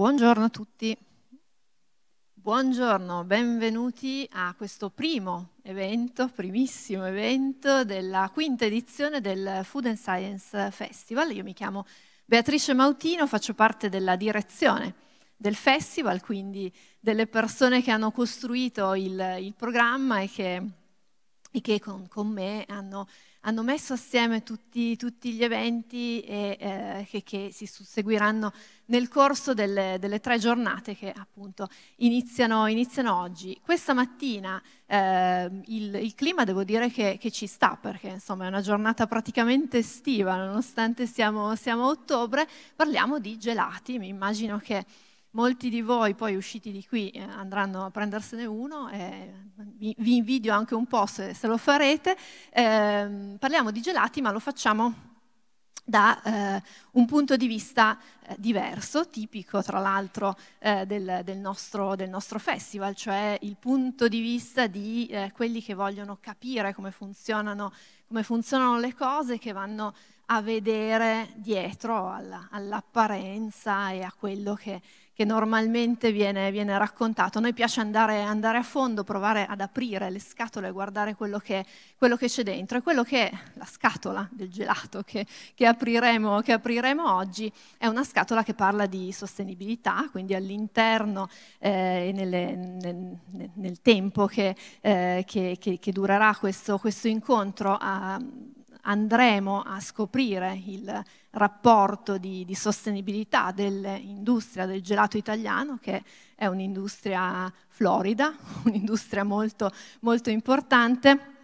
Buongiorno a tutti. Buongiorno, benvenuti a questo primo evento, primissimo evento della quinta edizione del Food and Science Festival. Io mi chiamo Beatrice Mautino, faccio parte della direzione del festival, quindi delle persone che hanno costruito il, il programma e che, e che con, con me hanno hanno messo assieme tutti, tutti gli eventi e, eh, che, che, si susseguiranno nel corso delle, delle tre giornate che appunto iniziano, iniziano oggi. Questa mattina eh, il, il, clima devo dire che, che, ci sta perché insomma è una giornata praticamente estiva, nonostante siamo, siamo a ottobre, parliamo di gelati, mi immagino che Molti di voi poi usciti di qui eh, andranno a prendersene uno, e vi, invidio anche un po' se, se lo farete. Eh, parliamo di gelati ma lo facciamo da eh, un punto di vista eh, diverso, tipico tra l'altro del, del, nostro, del, nostro, festival, cioè il punto di vista di quelli che vogliono capire come funzionano, come funzionano le cose, che vanno a vedere dietro alla, all'apparenza e a quello che che normalmente viene, viene raccontato. A noi piace andare, andare, a fondo, provare ad aprire le scatole e guardare quello che, quello che, c'è dentro. E quello che è la scatola del gelato che, che, apriremo, che apriremo, oggi è una scatola che parla di sostenibilità, quindi all'interno eh, e eh, nel, nel, tempo che, eh, durerà questo, questo incontro. A, andremo a scoprire il rapporto di, di sostenibilità dell'industria del gelato italiano, che è un'industria florida, un'industria molto, molto importante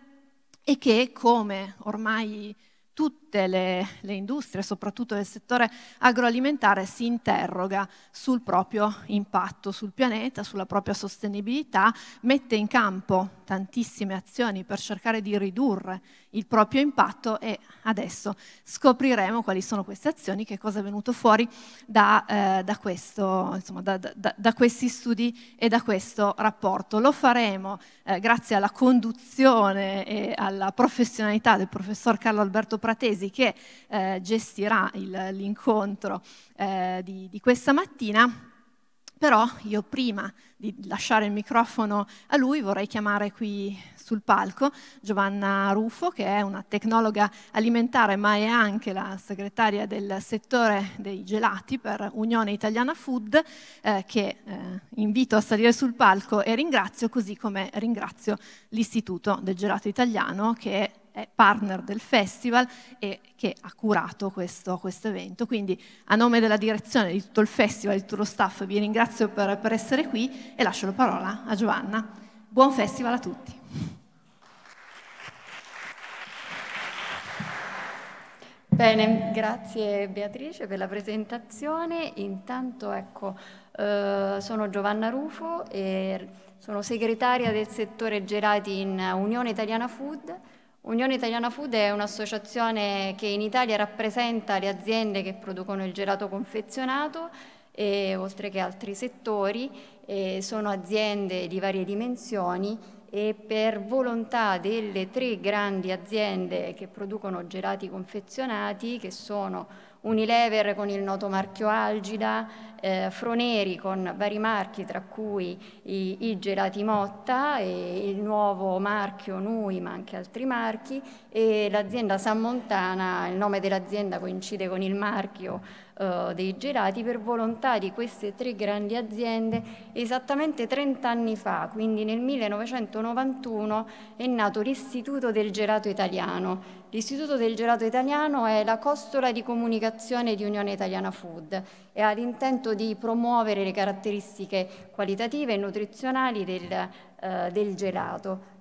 e che, come ormai tutti tutte le, le industrie, soprattutto del settore agroalimentare, si interroga sul proprio impatto sul pianeta, sulla propria sostenibilità, mette in campo tantissime azioni per cercare di ridurre il proprio impatto e adesso scopriremo quali sono queste azioni, che cosa è venuto fuori da, eh, da, questo, insomma, da, da questi studi e da questo rapporto. Lo faremo eh, grazie alla conduzione e alla professionalità del professor Carlo Alberto Pratesi Masi che eh, gestirà il, l'incontro eh, di, di questa mattina. Però io prima di lasciare il microfono a lui vorrei chiamare qui sul palco Giovanna Ruffo che è una tecnologa alimentare ma è anche la segretaria del settore dei gelati per Unione Italiana Food eh, che eh, invito a salire sul palco e ringrazio così come ringrazio l'Istituto del Gelato Italiano che è partner del festival e che ha curato questo, questo evento. Quindi a nome della direzione di tutto il festival, di tutto lo staff, vi ringrazio per, per essere qui e lascio la parola a Giovanna. Buon festival a tutti. Bene, grazie Beatrice per la presentazione. Intanto ecco, eh, sono Giovanna Rufo e sono segretaria del settore gelati in Unione Italiana Food Unione Italiana Food è un'associazione che in Italia rappresenta le aziende che producono il gelato confezionato, e, oltre che altri settori, sono aziende di varie dimensioni e per volontà delle tre grandi aziende che producono gelati confezionati, che sono Unilever con il noto marchio Algida, eh, Froneri con vari marchi tra cui i, i gelati Motta e il nuovo marchio Nui ma anche altri marchi e l'azienda San Montana, il nome dell'azienda coincide con il marchio eh, dei gelati per volontà di queste tre grandi aziende esattamente 30 anni fa, quindi nel 1991 è nato l'Istituto del Gelato Italiano. L'Istituto del Gelato Italiano è la costola di comunicazione di Unione Italiana Food e ha l'intento di promuovere le caratteristiche qualitative e nutrizionali del, eh, del gelato.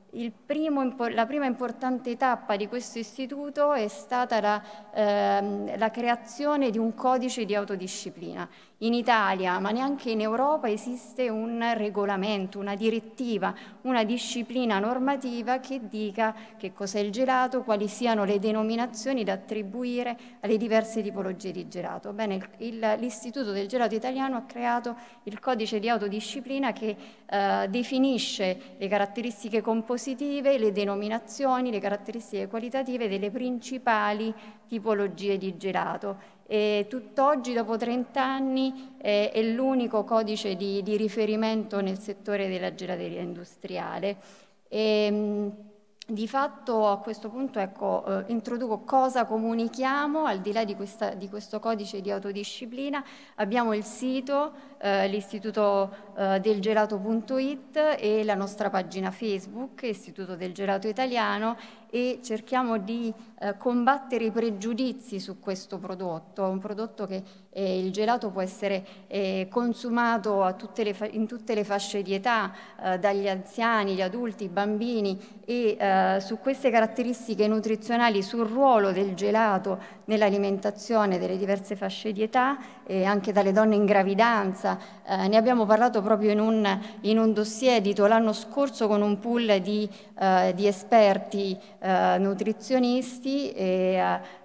Primo, la prima importante tappa di questo istituto è stata la, ehm, la creazione di un codice di autodisciplina. In Italia, ma neanche in Europa, esiste un regolamento, una direttiva, una disciplina normativa che dica che cos'è il gelato, quali siano le denominazioni da attribuire alle diverse tipologie di gelato. Bene, l'Istituto del Gelato Italiano ha creato il codice di autodisciplina che eh, definisce le caratteristiche compositive, le denominazioni, le caratteristiche qualitative delle principali tipologie di gelato e tutt'oggi, dopo 30 anni, è l'unico codice di, di, riferimento nel settore della gelateria industriale. E, ehm, di fatto a questo punto ecco, eh, introduco cosa comunichiamo, al di là di, questa, di questo codice di autodisciplina, abbiamo il sito eh, l'istituto eh, del gelato.it e la nostra pagina Facebook, Istituto del Gelato Italiano, e cerchiamo di eh, combattere i pregiudizi su questo prodotto, un prodotto che eh, il gelato può essere eh, consumato tutte in tutte le fasce di età, eh, dagli anziani, gli adulti, i bambini e eh, su queste caratteristiche nutrizionali, sul ruolo del gelato nell'alimentazione delle diverse fasce di età e anche dalle donne in gravidanza. Eh, ne abbiamo parlato proprio in un, in un dossier edito l'anno scorso con un pool di, eh, di esperti eh, nutrizionisti e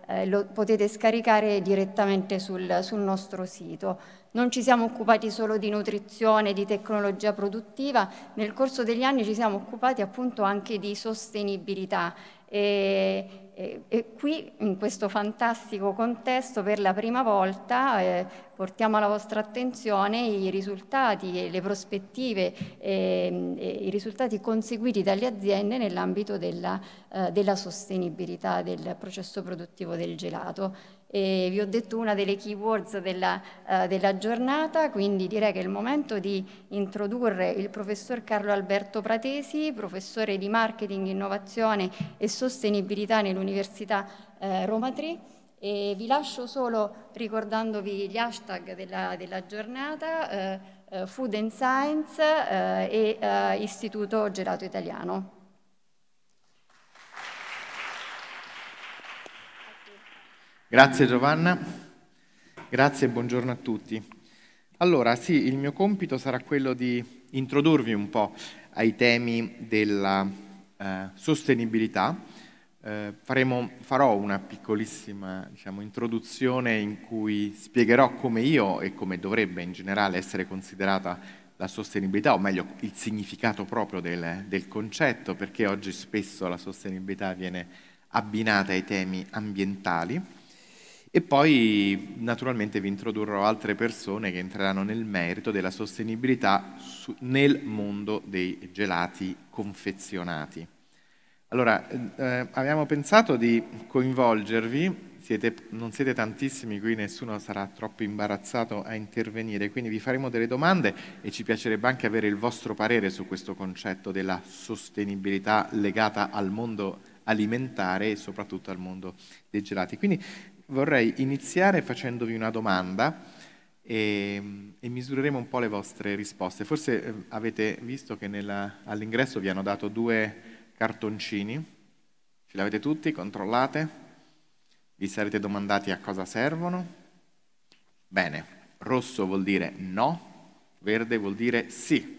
eh, eh, lo potete scaricare direttamente sul, sul nostro sito. Non ci siamo occupati solo di nutrizione, di tecnologia produttiva, nel corso degli anni ci siamo occupati appunto anche di sostenibilità e, e, e, qui, in questo fantastico contesto, per la prima volta eh, portiamo alla vostra attenzione i risultati e le prospettive, eh, e i risultati conseguiti dalle aziende nell'ambito della, eh, della sostenibilità del processo produttivo del gelato. E vi ho detto una delle keywords della, uh, della, giornata, quindi direi che è il momento di introdurre il professor Carlo Alberto Pratesi, professore di marketing, innovazione e sostenibilità nell'Università uh, Roma 3. E vi lascio solo ricordandovi gli hashtag della, della giornata, uh, Food and Science e Istituto Gelato Italiano. Grazie Giovanna, grazie e buongiorno a tutti. Allora sì, il mio compito sarà quello di introdurvi un po' ai temi della eh, sostenibilità. Eh, faremo, farò una piccolissima diciamo, introduzione in cui spiegherò come io e come dovrebbe in generale essere considerata la sostenibilità, o meglio il significato proprio del, del concetto, perché oggi spesso la sostenibilità viene abbinata ai temi ambientali e poi naturalmente vi introdurrò altre persone che entreranno nel merito della sostenibilità su, nel mondo dei gelati confezionati. Allora, eh, eh, abbiamo pensato di coinvolgervi, siete, non siete tantissimi qui, nessuno sarà troppo imbarazzato a intervenire, quindi vi faremo delle domande e ci piacerebbe anche avere il vostro parere su questo concetto della sostenibilità legata al mondo alimentare e soprattutto al mondo dei gelati. Quindi vorrei iniziare facendovi una domanda e, ehm, e misureremo un po' le vostre risposte. Forse ehm, avete visto che nella, all'ingresso vi hanno dato due cartoncini, ce li avete tutti, controllate, vi sarete domandati a cosa servono. Bene, rosso vuol dire no, verde vuol dire sì.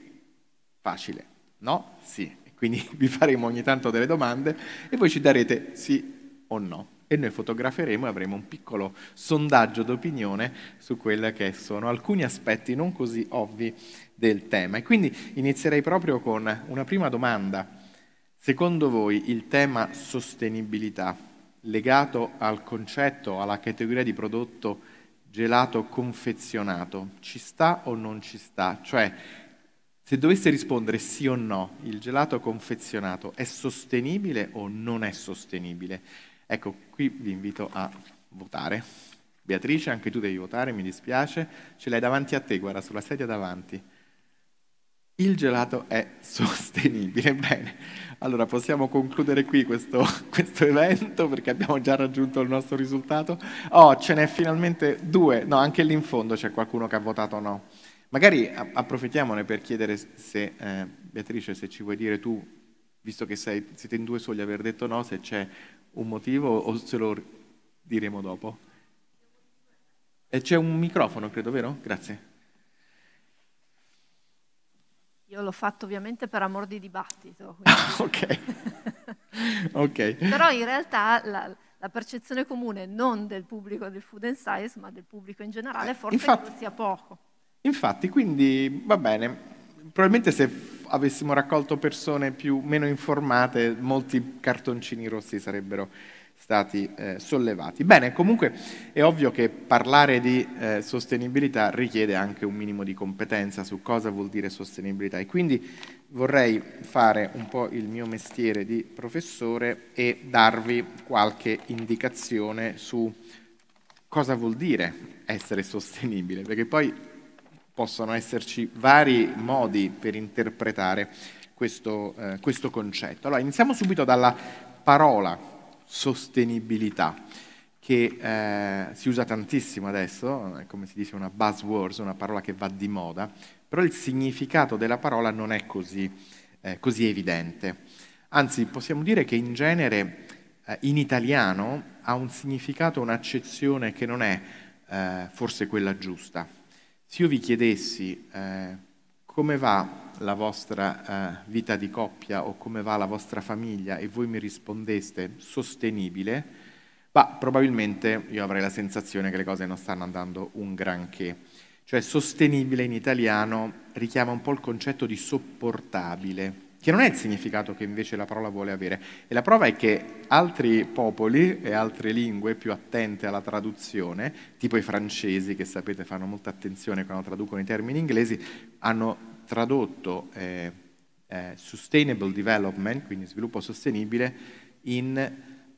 Facile, no, sì. Quindi vi faremo ogni tanto delle domande e voi ci darete sì o no e noi fotograferemo e avremo un piccolo sondaggio d'opinione su quelli che sono alcuni aspetti non così ovvi del tema. E quindi inizierei proprio con una prima domanda. Secondo voi il tema sostenibilità legato al concetto, alla categoria di prodotto gelato confezionato, ci sta o non ci sta? Cioè, se dovesse rispondere sì o no, il gelato confezionato è sostenibile o non è sostenibile? Ecco, qui vi invito a votare. Beatrice, anche tu devi votare, mi dispiace. Ce l'hai davanti a te, guarda, sulla sedia davanti. Il gelato è sostenibile. Bene, allora possiamo concludere qui questo, questo, evento perché abbiamo già raggiunto il nostro risultato. Oh, ce n'è finalmente due. No, anche lì in fondo c'è qualcuno che ha votato no. Magari approfittiamone per chiedere se, eh, Beatrice, se ci vuoi dire tu, visto che sei, siete in due soli, aver detto no, se c'è un motivo o se lo diremo dopo? E c'è un microfono, credo, vero? Grazie. Io l'ho fatto ovviamente per amor di dibattito. Ah, ok. okay. Però in realtà la, la, percezione comune non del pubblico del food and science, ma del pubblico in generale, eh, forse infatti, sia poco. Infatti, quindi va bene probabilmente se avessimo raccolto persone più, meno informate, molti cartoncini rossi sarebbero stati eh, sollevati. Bene, comunque è ovvio che parlare di eh, sostenibilità richiede anche un minimo di competenza su cosa vuol dire sostenibilità e quindi vorrei fare un po' il mio mestiere di professore e darvi qualche indicazione su cosa vuol dire essere sostenibile, perché poi possono esserci vari modi per interpretare questo, eh, questo concetto. Allora, iniziamo subito dalla parola sostenibilità, che eh, si usa tantissimo adesso, è come si dice una buzzword, una parola che va di moda, però il significato della parola non è così, eh, così evidente. Anzi, possiamo dire che in genere eh, in italiano ha un significato, un'accezione che non è eh, forse quella giusta. Se io vi chiedessi eh, come va la vostra eh, vita di coppia o come va la vostra famiglia e voi mi rispondeste sostenibile, bah, probabilmente io avrei la sensazione che le cose non stanno andando un granché. Cioè sostenibile in italiano richiama un po' il concetto di sopportabile che non è il significato che invece la parola vuole avere. E la prova è che altri popoli e altre lingue più attente alla traduzione, tipo i francesi che sapete fanno molta attenzione quando traducono i termini inglesi, hanno tradotto eh, eh, sustainable development, quindi sviluppo sostenibile, in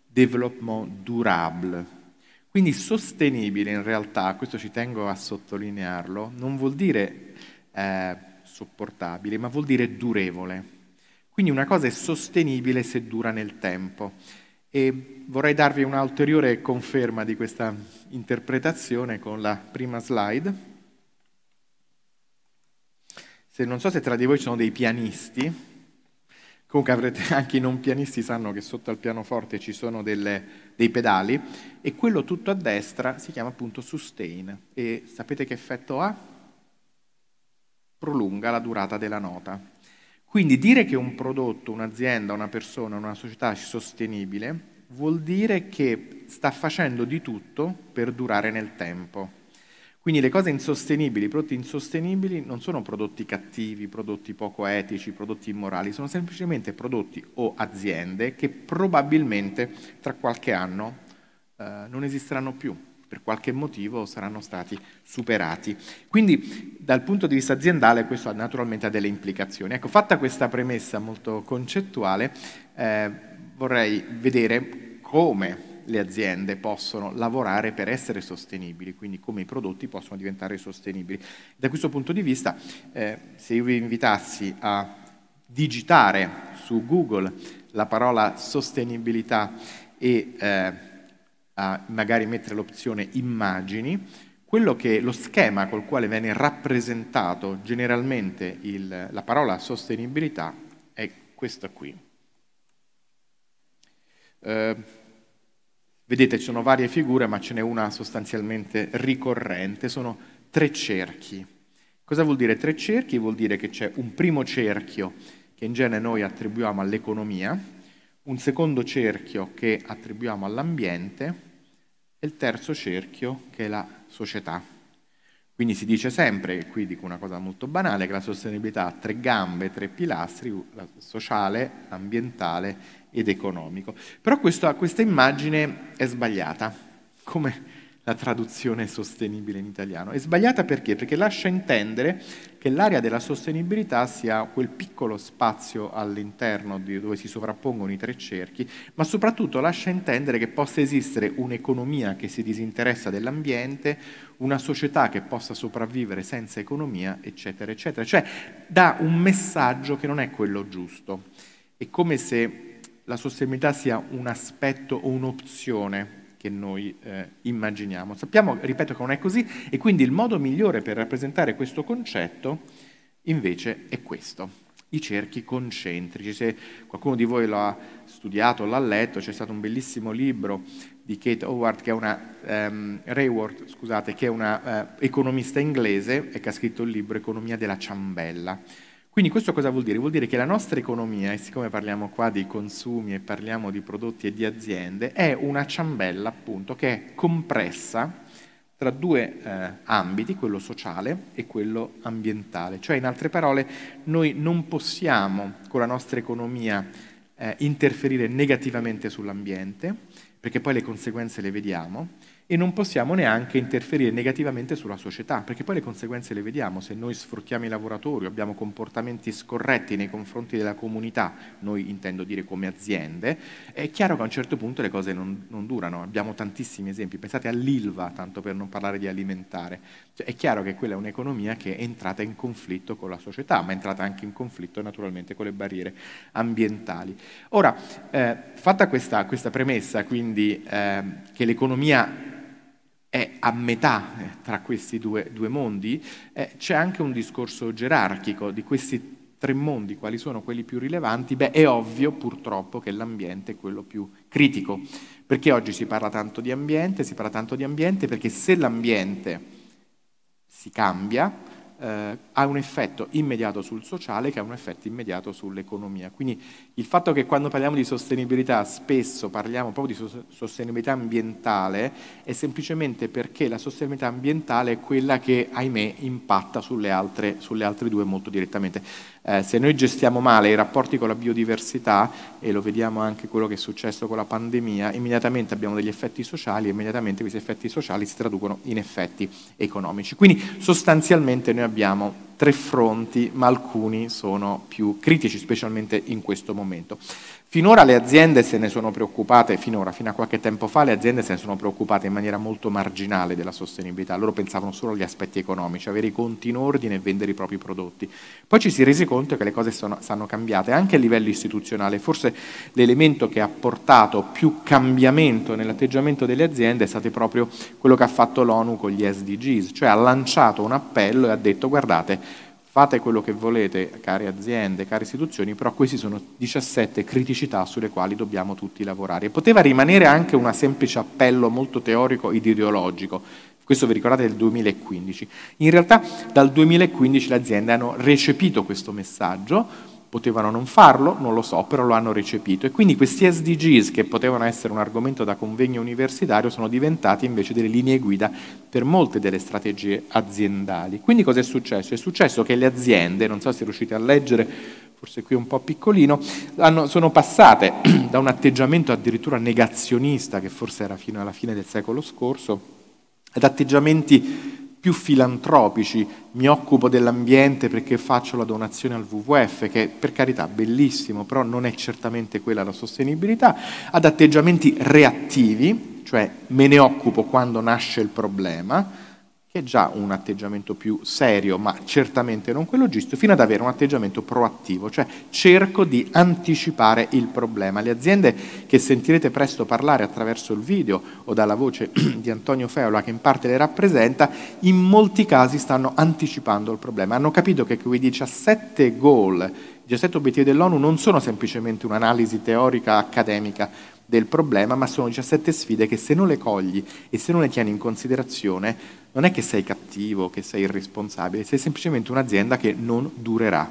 development durable. Quindi sostenibile in realtà, questo ci tengo a sottolinearlo, non vuol dire eh, sopportabile, ma vuol dire durevole. Quindi una cosa è sostenibile se dura nel tempo. E vorrei darvi un'ulteriore conferma di questa interpretazione con la prima slide. Se non so se tra di voi ci sono dei pianisti, comunque avrete, anche i non pianisti sanno che sotto al pianoforte ci sono delle, dei pedali, e quello tutto a destra si chiama appunto sustain. E sapete che effetto ha? Prolunga la durata della nota. Quindi dire che un prodotto, un'azienda, una persona, una società è sostenibile vuol dire che sta facendo di tutto per durare nel tempo. Quindi le cose insostenibili, i prodotti insostenibili non sono prodotti cattivi, prodotti poco etici, prodotti immorali, sono semplicemente prodotti o aziende che probabilmente tra qualche anno eh, non esisteranno più per qualche motivo saranno stati superati. Quindi dal punto di vista aziendale questo naturalmente ha delle implicazioni. Ecco, fatta questa premessa molto concettuale, eh, vorrei vedere come le aziende possono lavorare per essere sostenibili, quindi come i prodotti possono diventare sostenibili. Da questo punto di vista, eh, se io vi invitassi a digitare su Google la parola sostenibilità e eh, a magari mettere l'opzione immagini, quello che, lo schema col quale viene rappresentato generalmente il, la parola sostenibilità è questo qui. Eh, vedete, ci sono varie figure, ma ce n'è una sostanzialmente ricorrente, sono tre cerchi. Cosa vuol dire tre cerchi? Vuol dire che c'è un primo cerchio che in genere noi attribuiamo all'economia, un secondo cerchio che attribuiamo all'ambiente e il terzo cerchio che è la società. Quindi si dice sempre, e qui dico una cosa molto banale, che la sostenibilità ha tre gambe, tre pilastri, sociale, ambientale ed economico. Però questo, questa immagine è sbagliata, come la traduzione sostenibile in italiano. È sbagliata perché? Perché lascia intendere che l'area della sostenibilità sia quel piccolo spazio all'interno dove si sovrappongono i tre cerchi, ma soprattutto lascia intendere che possa esistere un'economia che si disinteressa dell'ambiente, una società che possa sopravvivere senza economia, eccetera, eccetera. Cioè dà un messaggio che non è quello giusto. È come se la sostenibilità sia un aspetto o un'opzione che noi eh, immaginiamo. Sappiamo, ripeto, che non è così e quindi il modo migliore per rappresentare questo concetto invece è questo. I cerchi concentrici. Se qualcuno di voi lo ha studiato, l'ha letto, c'è stato un bellissimo libro di Kate Howard, che è una, um, ehm, Rayward, scusate, che è una uh, economista inglese e che ha scritto il libro Economia della ciambella quindi questo cosa vuol dire? Vuol dire che la nostra economia, e siccome parliamo qua di consumi e parliamo di prodotti e di aziende, è una ciambella appunto che è compressa tra due eh, ambiti, quello sociale e quello ambientale. Cioè, in altre parole, noi non possiamo con la nostra economia eh, interferire negativamente sull'ambiente, perché poi le conseguenze le vediamo, e non possiamo neanche interferire negativamente sulla società, perché poi le conseguenze le vediamo, se noi sfruttiamo i lavoratori, abbiamo comportamenti scorretti nei confronti della comunità, noi intendo dire come aziende, è chiaro che a un certo punto le cose non, non durano, abbiamo tantissimi esempi, pensate all'ILVA, tanto per non parlare di alimentare, cioè, è chiaro che quella è un'economia che è entrata in conflitto con la società, ma è entrata anche in conflitto naturalmente con le barriere ambientali. Ora, eh, fatta questa, questa, premessa, quindi eh, che l'economia è a metà eh, tra questi due, due mondi, eh, c'è anche un discorso gerarchico di questi tre mondi, quali sono quelli più rilevanti? Beh, è ovvio purtroppo che l'ambiente è quello più critico, perché oggi si parla tanto di ambiente, si parla tanto di ambiente perché se l'ambiente si cambia, eh, ha un effetto immediato sul sociale che ha un effetto immediato sull'economia. Quindi il fatto che quando parliamo di sostenibilità spesso parliamo proprio di so- sostenibilità ambientale è semplicemente perché la sostenibilità ambientale è quella che, ahimè, impatta sulle altre, sulle altre due molto direttamente. Eh, se noi gestiamo male i rapporti con la biodiversità, e lo vediamo anche quello che è successo con la pandemia, immediatamente abbiamo degli effetti sociali e immediatamente questi effetti sociali si traducono in effetti economici. Quindi sostanzialmente noi abbiamo tre fronti, ma alcuni sono più critici, specialmente in questo momento. Finora le aziende se ne sono preoccupate, finora, fino a qualche tempo fa, le aziende se ne sono preoccupate in maniera molto marginale della sostenibilità, loro pensavano solo agli aspetti economici, avere i conti in ordine e vendere i propri prodotti. Poi ci si è resi conto che le cose sono, stanno cambiate anche a livello istituzionale, forse l'elemento che ha portato più cambiamento nell'atteggiamento delle aziende è stato proprio quello che ha fatto l'ONU con gli SDGs, cioè ha lanciato un appello e ha detto guardate, Fate quello che volete, care aziende, care istituzioni, però queste sono 17 criticità sulle quali dobbiamo tutti lavorare. poteva rimanere anche un semplice appello molto teorico ed ideologico, questo vi ricordate del 2015. In realtà dal 2015 le aziende hanno recepito questo messaggio, Potevano non farlo, non lo so, però lo hanno recepito. E quindi questi SDGs, che potevano essere un argomento da convegno universitario, sono diventati invece delle linee guida per molte delle strategie aziendali. Quindi cosa è successo? È successo che le aziende, non so se riuscite a leggere, forse qui un po' piccolino, hanno, sono passate da un atteggiamento addirittura negazionista, che forse era fino alla fine del secolo scorso, ad atteggiamenti più filantropici, mi occupo dell'ambiente perché faccio la donazione al WWF, che per carità bellissimo, però non è certamente quella la sostenibilità, ad atteggiamenti reattivi, cioè me ne occupo quando nasce il problema, che è già un atteggiamento più serio, ma certamente non quello giusto, fino ad avere un atteggiamento proattivo, cioè cerco di anticipare il problema. Le aziende che sentirete presto parlare attraverso il video o dalla voce di Antonio Feola che in parte le rappresenta, in molti casi stanno anticipando il problema. Hanno capito che quei 17 goal, 17 obiettivi dell'ONU non sono semplicemente un'analisi teorica accademica, del problema, ma sono 17 sfide che se non le cogli e se non le tieni in considerazione non è che sei cattivo, che sei irresponsabile, sei semplicemente un'azienda che non durerà,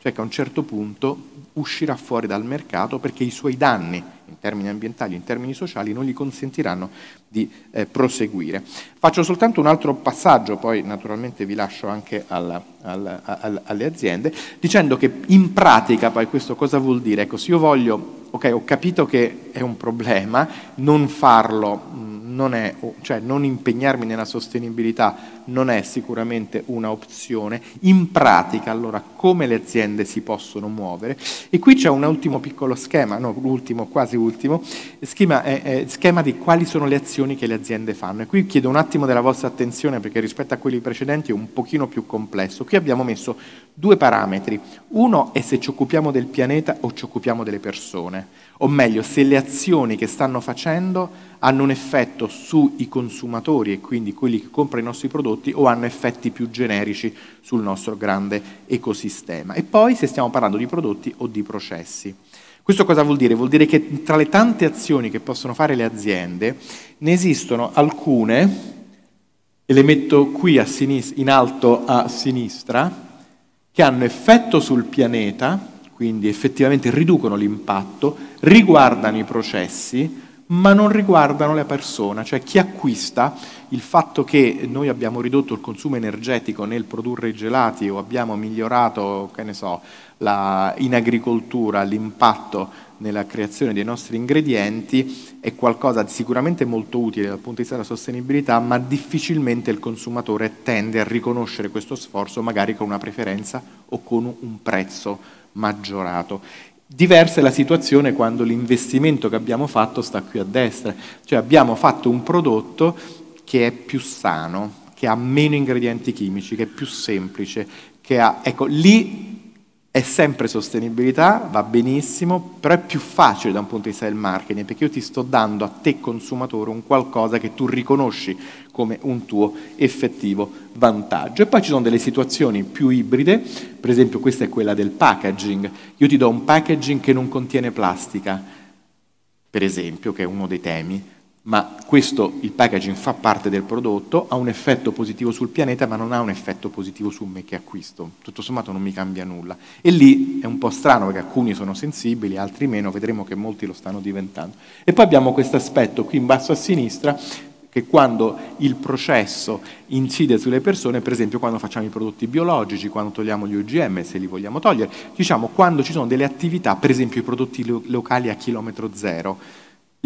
cioè che a un certo punto uscirà fuori dal mercato perché i suoi danni, in termini ambientali, in termini sociali, non gli consentiranno di eh, proseguire. Faccio soltanto un altro passaggio, poi naturalmente vi lascio anche alla, alla, alla, alle aziende, dicendo che in pratica poi questo cosa vuol dire? Ecco, se io voglio, ok, ho capito che è un problema, non farlo... Mh, non è, cioè non impegnarmi nella sostenibilità non è sicuramente un'opzione. In pratica, allora, come le aziende si possono muovere? E qui c'è un ultimo piccolo schema, no, l'ultimo, quasi ultimo, schema, eh, eh, schema, di quali sono le azioni che le aziende fanno. E qui chiedo un attimo della vostra attenzione perché rispetto a quelli precedenti è un pochino più complesso. Qui abbiamo messo due parametri. Uno è se ci occupiamo del pianeta o ci occupiamo delle persone o meglio se le azioni che stanno facendo hanno un effetto sui consumatori e quindi quelli che comprano i nostri prodotti o hanno effetti più generici sul nostro grande ecosistema. E poi se stiamo parlando di prodotti o di processi. Questo cosa vuol dire? Vuol dire che tra le tante azioni che possono fare le aziende ne esistono alcune, e le metto qui in alto a sinistra, che hanno effetto sul pianeta, quindi effettivamente riducono l'impatto, riguardano i processi, ma non riguardano la persona, cioè chi acquista il fatto che noi abbiamo ridotto il consumo energetico nel produrre i gelati o abbiamo migliorato, so, la, in agricoltura l'impatto nella creazione dei nostri ingredienti è qualcosa di sicuramente molto utile dal punto di vista della sostenibilità, ma difficilmente il consumatore tende a riconoscere questo sforzo magari con una preferenza o con un prezzo maggiorato. Diversa è la situazione quando l'investimento che abbiamo fatto sta qui a destra, cioè abbiamo fatto un prodotto che è più sano, che ha meno ingredienti chimici, che è più semplice, che ha... Ecco, lì è sempre sostenibilità, va benissimo, però è più facile da un punto di vista del marketing, perché io ti sto dando a te consumatore un qualcosa che tu riconosci come un tuo effettivo vantaggio. E poi ci sono delle situazioni più ibride, per esempio questa è quella del packaging. Io ti do un packaging che non contiene plastica, per esempio, che è uno dei temi, ma questo, il packaging fa parte del prodotto, ha un effetto positivo sul pianeta, ma non ha un effetto positivo su me che acquisto. Tutto sommato non mi cambia nulla. E lì è un po' strano perché alcuni sono sensibili, altri meno, vedremo che molti lo stanno diventando. E poi abbiamo questo aspetto qui in basso a sinistra che quando il processo incide sulle persone, per esempio quando facciamo i prodotti biologici, quando togliamo gli OGM, se li vogliamo togliere, diciamo quando ci sono delle attività, per esempio i prodotti locali a chilometro zero,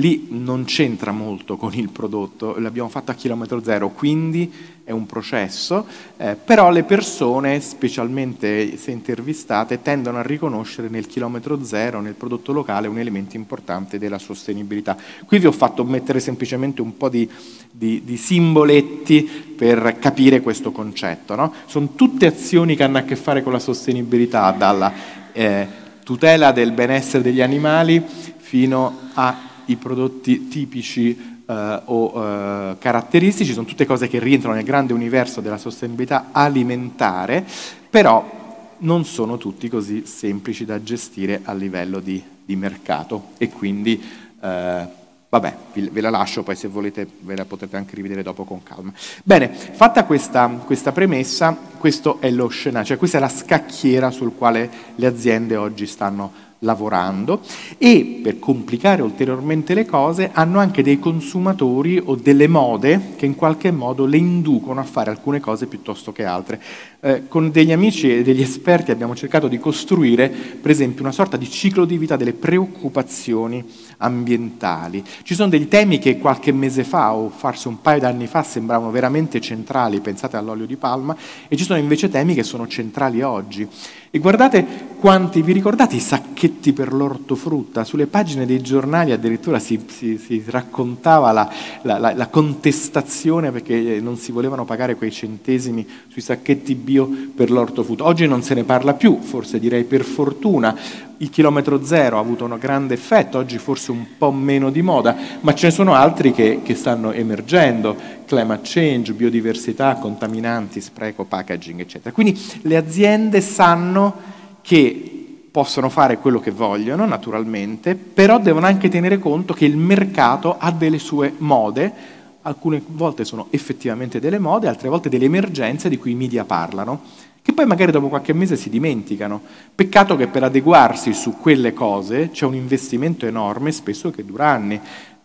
Lì non c'entra molto con il prodotto, l'abbiamo fatto a chilometro zero, quindi è un processo, eh, però le persone, specialmente se intervistate, tendono a riconoscere nel chilometro zero, nel prodotto locale, un elemento importante della sostenibilità. Qui vi ho fatto mettere semplicemente un po' di, di, di simboletti per capire questo concetto. No? Sono tutte azioni che hanno a che fare con la sostenibilità, dalla eh, tutela del benessere degli animali fino a i prodotti tipici eh, o eh, caratteristici, sono tutte cose che rientrano nel grande universo della sostenibilità alimentare, però non sono tutti così semplici da gestire a livello di, di mercato e quindi eh, vabbè, ve la lascio, poi se volete ve la potete anche rivedere dopo con calma. Bene, fatta questa, questa premessa, questo è lo scenario, cioè questa è la scacchiera sul quale le aziende oggi stanno lavorando e per complicare ulteriormente le cose hanno anche dei consumatori o delle mode che in qualche modo le inducono a fare alcune cose piuttosto che altre eh, con degli amici e degli esperti abbiamo cercato di costruire, per esempio, una sorta di ciclo di vita delle preoccupazioni ambientali. Ci sono dei temi che qualche mese fa o forse un paio d'anni fa sembravano veramente centrali, pensate all'olio di palma, e ci sono invece temi che sono centrali oggi. E guardate quanti, vi ricordate i sacchetti per l'ortofrutta? Sulle pagine dei giornali addirittura si, si, si raccontava la, la, la contestazione perché non si volevano pagare quei centesimi sui sacchetti bio per l'ortofood. Oggi non se ne parla più, forse direi per fortuna. Il chilometro zero ha avuto un grande effetto, oggi forse un po' meno di moda, ma ce ne sono altri che, che stanno emergendo, climate change, biodiversità, contaminanti, spreco, packaging, eccetera. Quindi le aziende sanno che possono fare quello che vogliono, naturalmente, però devono anche tenere conto che il mercato ha delle sue mode, alcune volte sono effettivamente delle mode, altre volte delle emergenze di cui i media parlano, che poi magari dopo qualche mese si dimenticano. Peccato che per adeguarsi su quelle cose c'è un investimento enorme, spesso che dura anni.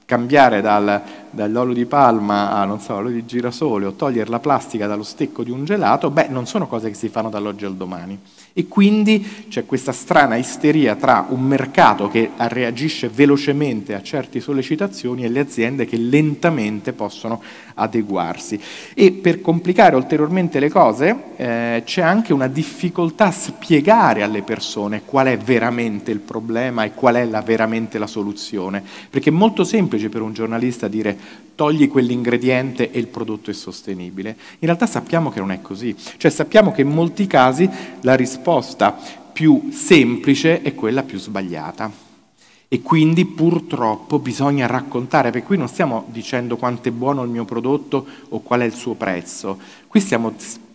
Cambiare dal dall'olio di palma a, non so, olio di girasole o togliere la plastica dallo stecco di un gelato, beh, non sono cose che si fanno dall'oggi al domani. E quindi c'è questa strana isteria tra un mercato che reagisce velocemente a certe sollecitazioni e le aziende che lentamente possono adeguarsi. E per complicare ulteriormente le cose eh, c'è anche una difficoltà a spiegare alle persone qual è veramente il problema e qual è la, veramente la soluzione. Perché è molto semplice per un giornalista dire togli quell'ingrediente e il prodotto è sostenibile. In realtà sappiamo che non è così, cioè sappiamo che in molti casi la risposta più semplice è quella più sbagliata. E quindi purtroppo bisogna raccontare, per cui non stiamo dicendo quanto è buono il mio prodotto o qual è il suo prezzo, qui stiamo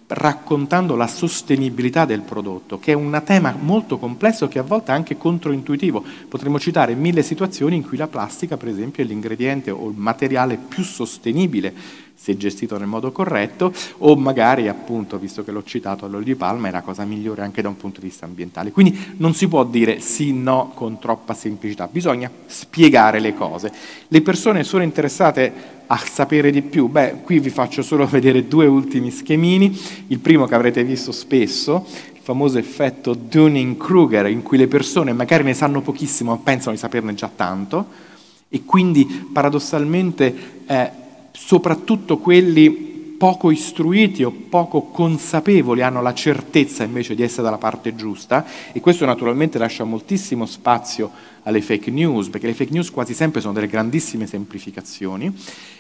raccontando la sostenibilità del prodotto, che è un tema molto complesso che a volte è anche controintuitivo. Potremmo citare mille situazioni in cui la plastica, per esempio, è l'ingrediente o il materiale più sostenibile se gestito nel modo corretto, o magari appunto, visto che l'ho citato, l'olio di palma è la cosa migliore anche da un punto di vista ambientale. Quindi non si può dire sì, no con troppa semplicità, bisogna spiegare le cose. Le persone sono interessate a sapere di più? Beh, qui vi faccio solo vedere due ultimi schemini, il primo che avrete visto spesso, famoso effetto Dunning-Kruger, in cui le persone magari ne sanno pochissimo ma pensano di saperne già tanto, e quindi paradossalmente eh, soprattutto quelli poco istruiti o poco consapevoli hanno la certezza invece di essere dalla parte giusta e questo naturalmente lascia moltissimo spazio alle fake news, perché le fake news quasi sempre sono delle grandissime semplificazioni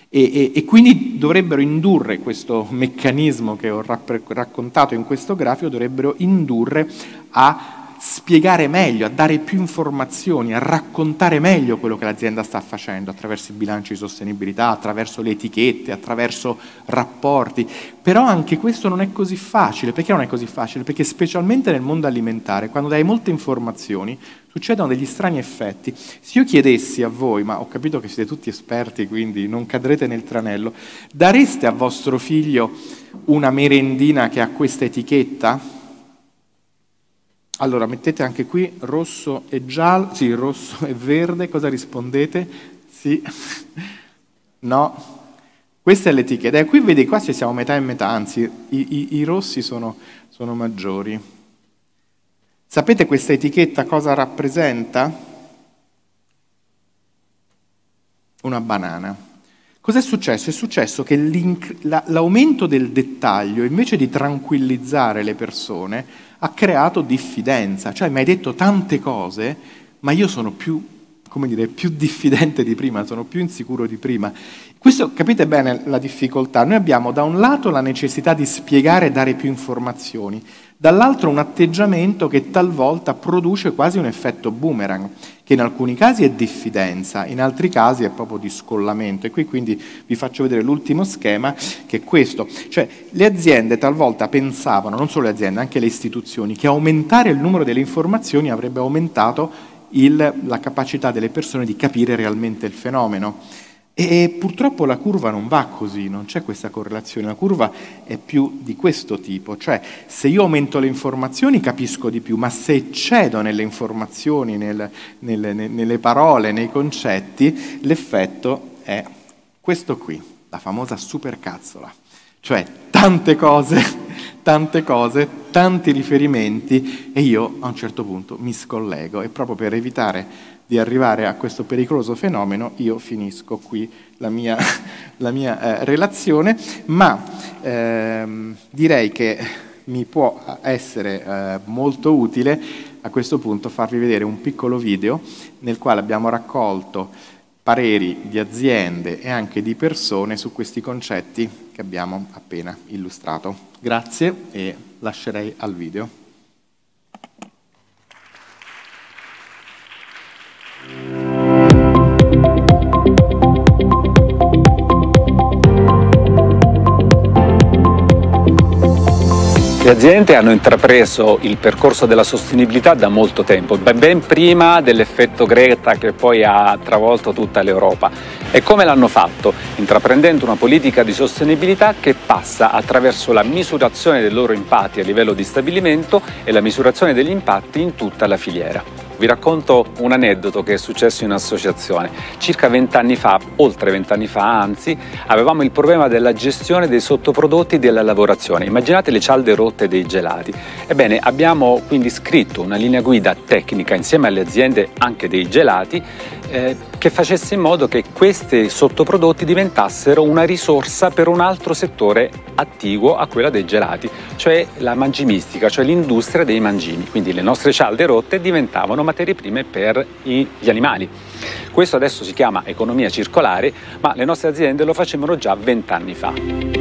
e, e, e quindi dovrebbero indurre questo meccanismo che ho raccontato in questo grafico, dovrebbero indurre a spiegare meglio, a dare più informazioni, a raccontare meglio quello che l'azienda sta facendo attraverso i bilanci di sostenibilità, attraverso le etichette, attraverso rapporti. Però anche questo non è così facile. Perché non è così facile? Perché specialmente nel mondo alimentare, quando dai molte informazioni, succedono degli strani effetti. Se io chiedessi a voi, ma ho capito che siete tutti esperti, quindi non cadrete nel tranello, dareste a vostro figlio una merendina che ha questa etichetta? Allora, mettete anche qui rosso e giallo, sì, rosso e verde, cosa rispondete? Sì, no. Questa è l'etichetta. E qui vedi, qua ci siamo metà e metà, anzi, i, i, i rossi sono, sono maggiori. Sapete questa etichetta cosa rappresenta? Una banana. Cos'è successo? È successo che l'aumento del dettaglio, invece di tranquillizzare le persone, ha creato diffidenza, cioè mi hai detto tante cose, ma io sono più, come dire, più diffidente di prima, sono più insicuro di prima. Questo capite bene la difficoltà. Noi abbiamo da un lato la necessità di spiegare e dare più informazioni, dall'altro un atteggiamento che talvolta produce quasi un effetto boomerang, che in alcuni casi è diffidenza, in altri casi è proprio di scollamento. E qui quindi vi faccio vedere l'ultimo schema, che è questo. Cioè, le aziende talvolta pensavano, non solo le aziende, anche le istituzioni, che aumentare il numero delle informazioni avrebbe aumentato il, la capacità delle persone di capire realmente il fenomeno e purtroppo la curva non va così, non c'è questa correlazione, la curva è più di questo tipo, cioè se io aumento le informazioni capisco di più, ma se eccedo nelle informazioni, nel, nelle, nelle parole, nei concetti, l'effetto è questo qui, la famosa supercazzola, cioè tante cose, tante cose, tanti riferimenti e io a un certo punto mi scollego e proprio per evitare di arrivare a questo pericoloso fenomeno, io finisco qui la mia, la mia eh, relazione, ma ehm, direi che mi può essere eh, molto utile a questo punto farvi vedere un piccolo video nel quale abbiamo raccolto pareri di aziende e anche di persone su questi concetti che abbiamo appena illustrato. Grazie e lascerei al video. Le aziende hanno intrapreso il percorso della sostenibilità da molto tempo, ben prima dell'effetto Greta che poi ha travolto tutta l'Europa. E come l'hanno fatto? Intraprendendo una politica di sostenibilità che passa attraverso la misurazione dei loro impatti a livello di stabilimento e la misurazione degli impatti in tutta la filiera. Vi racconto un aneddoto che è successo in associazione. Circa vent'anni fa, oltre vent'anni fa anzi, avevamo il problema della gestione dei sottoprodotti della lavorazione. Immaginate le cialde rotte dei gelati. Ebbene, abbiamo quindi scritto una linea guida tecnica insieme alle aziende anche dei gelati eh, che facesse in modo che questi sottoprodotti diventassero una risorsa per un altro settore attiguo a quello dei gelati, cioè la mangimistica, cioè l'industria dei mangimi. Quindi le nostre cialde rotte diventavano materie prime per gli animali. Questo adesso si chiama economia circolare, ma le nostre aziende lo facevano già vent'anni fa.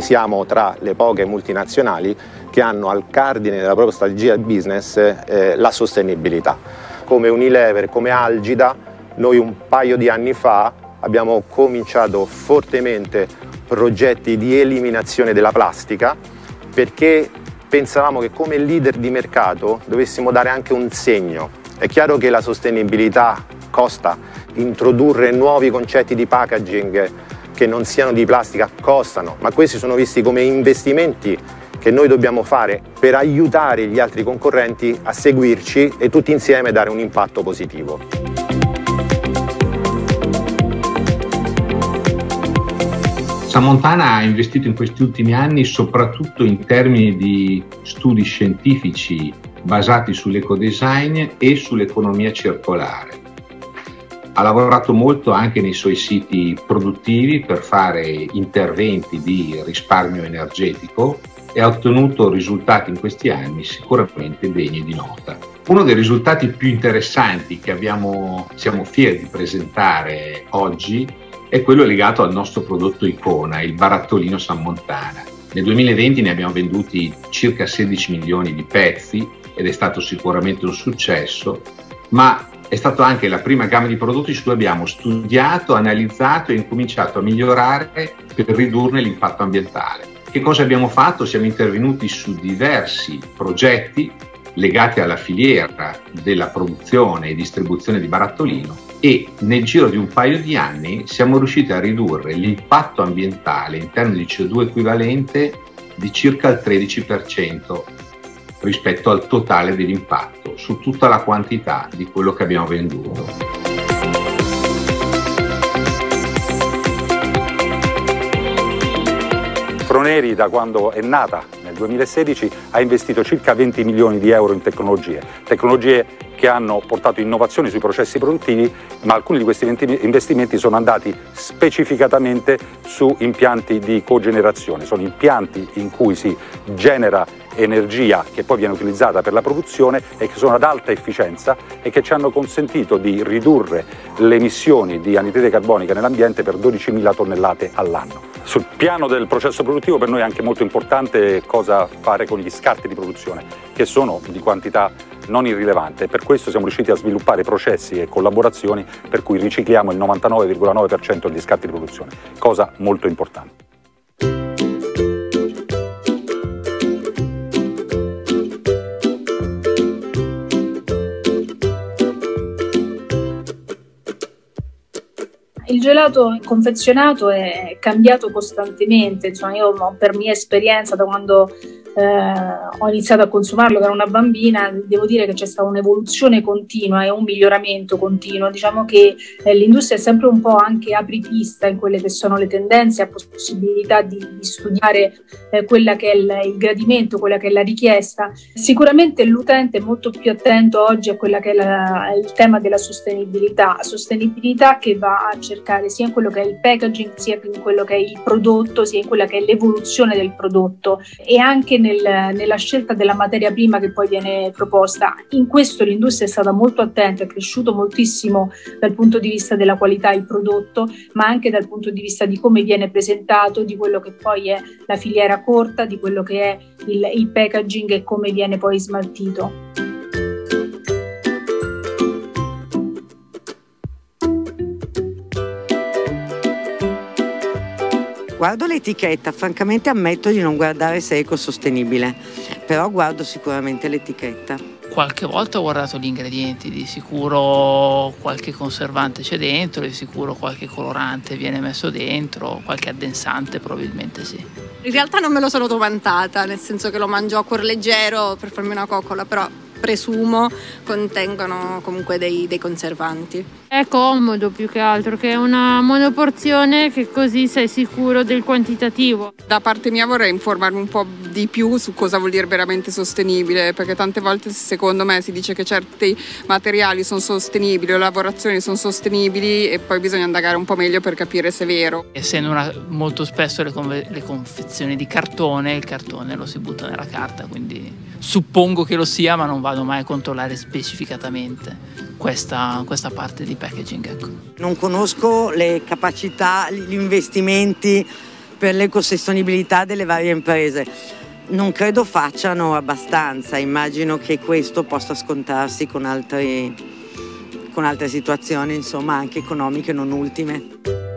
Noi siamo tra le poche multinazionali che hanno al cardine della propria strategia business eh, la sostenibilità. Come Unilever, come Algida, noi un paio di anni fa abbiamo cominciato fortemente progetti di eliminazione della plastica perché pensavamo che come leader di mercato dovessimo dare anche un segno. È chiaro che la sostenibilità costa, introdurre nuovi concetti di packaging che non siano di plastica costano, ma questi sono visti come investimenti che noi dobbiamo fare per aiutare gli altri concorrenti a seguirci e tutti insieme dare un impatto positivo. Samontana ha investito in questi ultimi anni soprattutto in termini di studi scientifici basati sull'ecodesign e sull'economia circolare. Ha lavorato molto anche nei suoi siti produttivi per fare interventi di risparmio energetico e ha ottenuto risultati in questi anni sicuramente degni di nota. Uno dei risultati più interessanti che abbiamo, siamo fieri di presentare oggi è quello legato al nostro prodotto icona, il barattolino San Montana. Nel 2020 ne abbiamo venduti circa 16 milioni di pezzi ed è stato sicuramente un successo, ma è stata anche la prima gamma di prodotti su cui abbiamo studiato, analizzato e incominciato a migliorare per ridurne l'impatto ambientale. Che cosa abbiamo fatto? Siamo intervenuti su diversi progetti legati alla filiera della produzione e distribuzione di barattolino e nel giro di un paio di anni siamo riusciti a ridurre l'impatto ambientale in termini di CO2 equivalente di circa il 13%, rispetto al totale dell'impatto su tutta la quantità di quello che abbiamo venduto. Froneri da quando è nata nel 2016 ha investito circa 20 milioni di euro in tecnologie, tecnologie che hanno portato innovazioni sui processi produttivi, ma alcuni di questi investimenti sono andati specificatamente su impianti di cogenerazione, sono impianti in cui si genera energia che poi viene utilizzata per la produzione e che sono ad alta efficienza e che ci hanno consentito di ridurre le emissioni di anidride carbonica nell'ambiente per 12.000 tonnellate all'anno. Sul piano del processo produttivo per noi è anche molto importante cosa fare con gli scarti di produzione, che sono di quantità non irrilevante. Per questo siamo riusciti a sviluppare processi e collaborazioni per cui ricicliamo il 99,9% degli scarti di produzione, cosa molto importante. il gelato confezionato è cambiato costantemente, insomma io per mia esperienza da quando eh, ho iniziato a consumarlo che ero una bambina, devo dire che c'è stata un'evoluzione continua e un miglioramento continuo. Diciamo che eh, l'industria è sempre un po' anche apripista in quelle che sono le tendenze, ha possibilità di, di studiare eh, quella che è il, il, gradimento, quella che è la richiesta. Sicuramente l'utente è molto più attento oggi a quella che è la, il tema della sostenibilità, sostenibilità che va a cercare sia in quello che è il packaging, sia in quello che è il prodotto, sia in quella che è l'evoluzione del prodotto e anche nel, nella scelta della materia prima che poi viene proposta. In questo l'industria è stata molto attenta, è cresciuto moltissimo dal punto di vista della qualità del prodotto, ma anche dal punto di vista di come viene presentato, di quello che poi è la filiera corta, di quello che è il, il packaging e come viene poi smaltito. Guardo l'etichetta, francamente ammetto di non guardare se è ecosostenibile, però guardo sicuramente l'etichetta. Qualche volta ho guardato gli ingredienti, di sicuro qualche conservante c'è dentro, di sicuro qualche colorante viene messo dentro, qualche addensante probabilmente sì. In realtà non me lo sono domandata, nel senso che lo mangio a cuor leggero per farmi una coccola, però presumo contengono comunque dei, dei conservanti. È comodo più che altro che è una monoporzione che così sei sicuro del quantitativo. Da parte mia vorrei informarmi un po' di più su cosa vuol dire veramente sostenibile, perché tante volte secondo me si dice che certi materiali sono sostenibili o lavorazioni sono sostenibili e poi bisogna indagare un po' meglio per capire se è vero. Essendo una, molto spesso le, le confezioni di cartone, il cartone lo si butta nella carta, quindi suppongo che lo sia, ma non vado mai a controllare specificatamente questa, questa parte di packaging. Ecco. Non conosco le capacità, gli investimenti per l'ecosostenibilità delle varie imprese. Non credo facciano abbastanza, immagino che questo possa scontrarsi con, altri, con altre situazioni, insomma, anche economiche non ultime.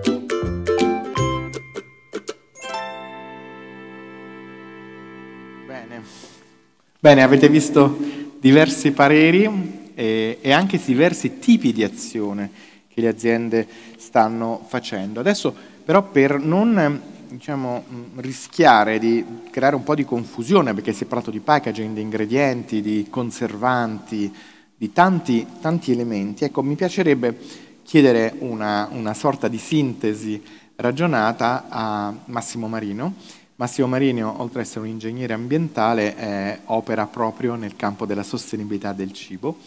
Bene, avete visto diversi pareri e, eh, e, anche diversi tipi di azione che le aziende stanno facendo. Adesso però per non diciamo, rischiare di creare un po' di confusione, perché si è parlato di packaging, di ingredienti, di conservanti, di tanti, tanti elementi, ecco, mi piacerebbe chiedere una, una sorta di sintesi ragionata a Massimo Marino Massimo Marino, oltre ad essere un ingegnere ambientale, eh, opera proprio nel campo della sostenibilità del cibo.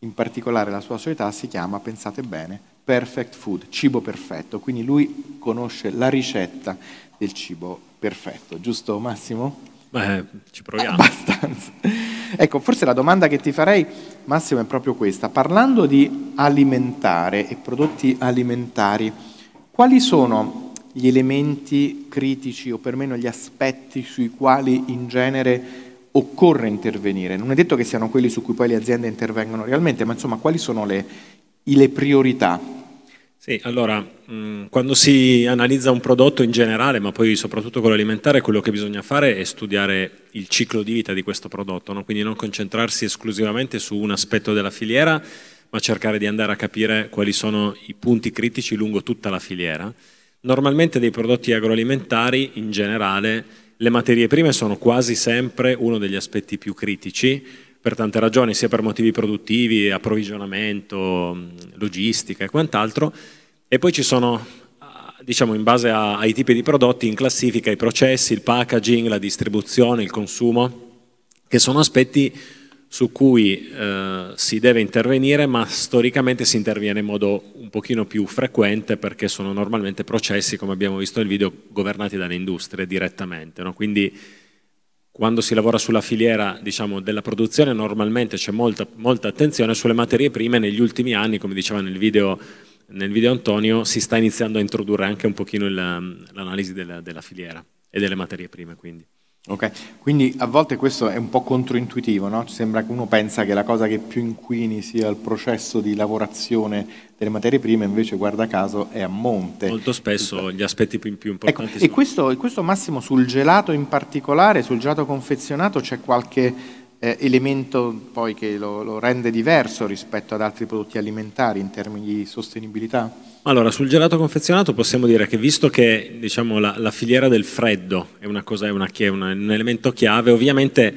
In particolare la sua società si chiama, pensate bene, Perfect Food, cibo perfetto. Quindi lui conosce la ricetta del cibo perfetto, giusto Massimo? Beh, ci proviamo. Abbastanza. Ecco, forse la domanda che ti farei, Massimo, è proprio questa. Parlando di alimentare e prodotti alimentari, quali sono gli elementi critici o perlomeno gli aspetti sui quali in genere occorre intervenire. Non è detto che siano quelli su cui poi le aziende intervengono realmente, ma insomma quali sono le, le priorità? Sì, allora, quando si analizza un prodotto in generale, ma poi soprattutto quello alimentare, quello che bisogna fare è studiare il ciclo di vita di questo prodotto, no? quindi non concentrarsi esclusivamente su un aspetto della filiera, ma cercare di andare a capire quali sono i punti critici lungo tutta la filiera. Normalmente dei prodotti agroalimentari in generale le materie prime sono quasi sempre uno degli aspetti più critici per tante ragioni, sia per motivi produttivi, approvvigionamento, logistica e quant'altro. E poi ci sono, ah, diciamo, in base a, ai tipi di prodotti, in classifica i processi, il packaging, la distribuzione, il consumo, che sono aspetti su cui eh, si deve intervenire, ma storicamente si interviene in modo un pochino più frequente perché sono normalmente processi, come abbiamo visto nel video, governati dalle industrie direttamente. No? Quindi quando si lavora sulla filiera diciamo, della produzione normalmente c'è molta, molta, attenzione sulle materie prime, negli ultimi anni, come diceva nel video, nel video Antonio, si sta iniziando a introdurre anche un pochino l'analisi della, della filiera e delle materie prime. Quindi. Okay. Quindi a volte questo è un po' controintuitivo, no? Ci sembra che uno pensa che la cosa che più inquini sia il processo di lavorazione delle materie prime, invece guarda caso è a monte. Molto spesso gli aspetti più, più importanti. Ecco, sono... e, questo, questo Massimo sul gelato in particolare, sul gelato confezionato c'è qualche eh, elemento poi che lo, lo rende diverso rispetto ad altri prodotti alimentari in termini di sostenibilità? Allora, sul gelato confezionato possiamo dire che visto che diciamo, la, la, filiera del freddo è, una cosa, è, una, è una, un elemento chiave, ovviamente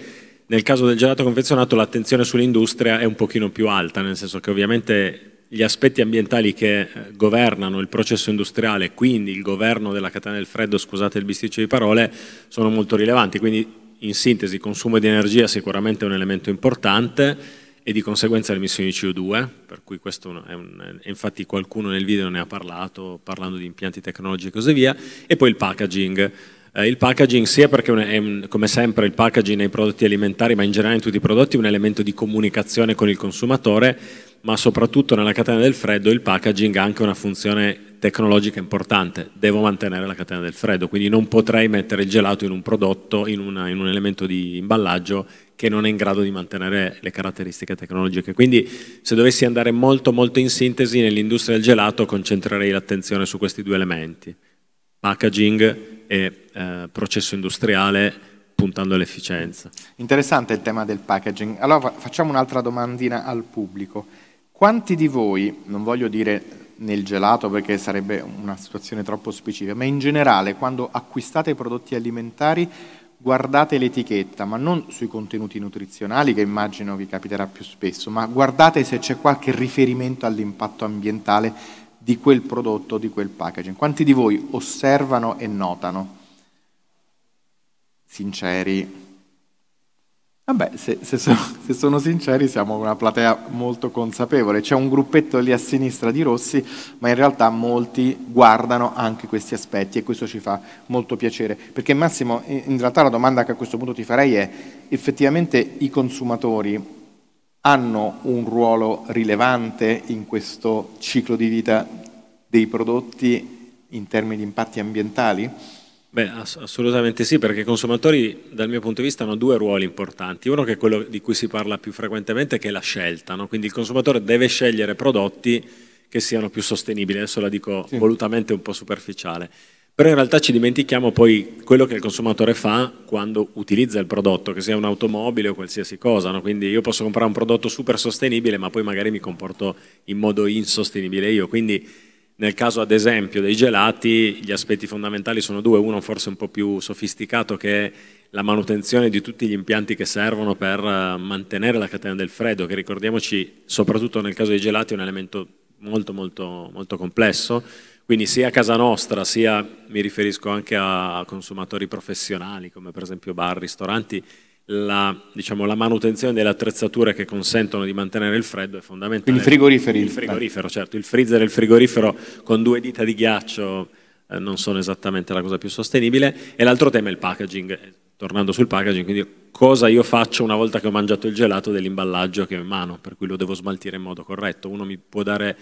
nel caso del gelato confezionato l'attenzione sull'industria è un pochino più alta, nel senso che ovviamente gli aspetti ambientali che eh, governano il processo industriale, quindi il governo della catena del freddo, scusate il bisticcio di parole, sono molto rilevanti. Quindi in sintesi consumo di energia sicuramente è un elemento importante, e di conseguenza le emissioni di CO2, per cui questo è un, infatti qualcuno nel video ne ha parlato parlando di impianti tecnologici e così via, e poi il packaging. Eh, il packaging sia perché è un, come sempre il packaging nei prodotti alimentari, ma in generale in tutti i prodotti, è un elemento di comunicazione con il consumatore ma soprattutto nella catena del freddo il packaging ha anche una funzione tecnologica importante, devo mantenere la catena del freddo, quindi non potrei mettere il gelato in un prodotto, in, una, in un elemento di imballaggio che non è in grado di mantenere le caratteristiche tecnologiche. Quindi se dovessi andare molto molto in sintesi nell'industria del gelato concentrerei l'attenzione su questi due elementi, packaging e eh, processo industriale puntando all'efficienza. Interessante il tema del packaging. Allora facciamo un'altra domandina al pubblico. Quanti di voi, non voglio dire nel gelato perché sarebbe una situazione troppo specifica, ma in generale quando acquistate prodotti alimentari guardate l'etichetta, ma non sui contenuti nutrizionali che immagino vi capiterà più spesso, ma guardate se c'è qualche riferimento all'impatto ambientale di quel prodotto, di quel packaging. Quanti di voi osservano e notano? Sinceri, Vabbè, se, se, sono, se, sono, sinceri siamo una platea molto consapevole, c'è un gruppetto lì a sinistra di Rossi, ma in realtà molti guardano anche questi aspetti e questo ci fa molto piacere, perché Massimo, in realtà la domanda che a questo punto ti farei è, effettivamente i consumatori hanno un ruolo rilevante in questo ciclo di vita dei prodotti in termini di impatti ambientali? Beh, ass assolutamente sì, perché i consumatori dal mio punto di vista hanno due ruoli importanti. Uno che è quello di cui si parla più frequentemente, che è la scelta. No? Quindi il consumatore deve scegliere prodotti che siano più sostenibili. Adesso la dico sì. volutamente un po' superficiale. Però in realtà ci dimentichiamo poi quello che il consumatore fa quando utilizza il prodotto, che sia un'automobile o qualsiasi cosa. No? Quindi io posso comprare un prodotto super sostenibile, ma poi magari mi comporto in modo insostenibile io. Quindi nel caso ad esempio dei gelati gli aspetti fondamentali sono due, uno forse un po' più sofisticato che è la manutenzione di tutti gli impianti che servono per eh, mantenere la catena del freddo, che ricordiamoci soprattutto nel caso dei gelati è un elemento molto molto, molto complesso, quindi sia a casa nostra sia mi riferisco anche a consumatori professionali come per esempio bar, ristoranti, la, diciamo, la, manutenzione delle attrezzature che consentono di mantenere il freddo è fondamentale. Il frigorifero. Il frigorifero, certo. Il freezer e il frigorifero con due dita di ghiaccio eh, non sono esattamente la cosa più sostenibile. E l'altro tema è il packaging. Eh, tornando sul packaging, quindi cosa io faccio una volta che ho mangiato il gelato dell'imballaggio che ho in mano, per cui lo devo smaltire in modo corretto. Uno mi può dare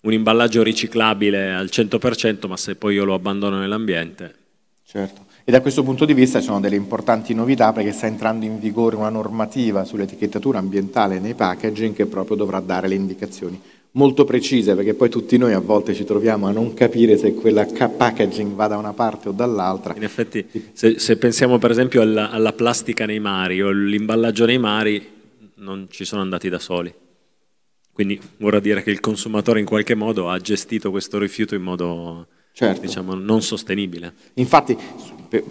un imballaggio riciclabile al 100%, ma se poi io lo abbandono nell'ambiente... Certo. E da questo punto di vista ci sono delle importanti novità perché sta entrando in vigore una normativa sull'etichettatura ambientale nei packaging che proprio dovrà dare le indicazioni molto precise perché poi tutti noi a volte ci troviamo a non capire se quella packaging va da una parte o dall'altra. In effetti se, se pensiamo per esempio alla, alla plastica nei mari o all'imballaggio nei mari non ci sono andati da soli. Quindi vorrà dire che il consumatore in qualche modo ha gestito questo rifiuto in modo certo. diciamo, non sostenibile. Infatti,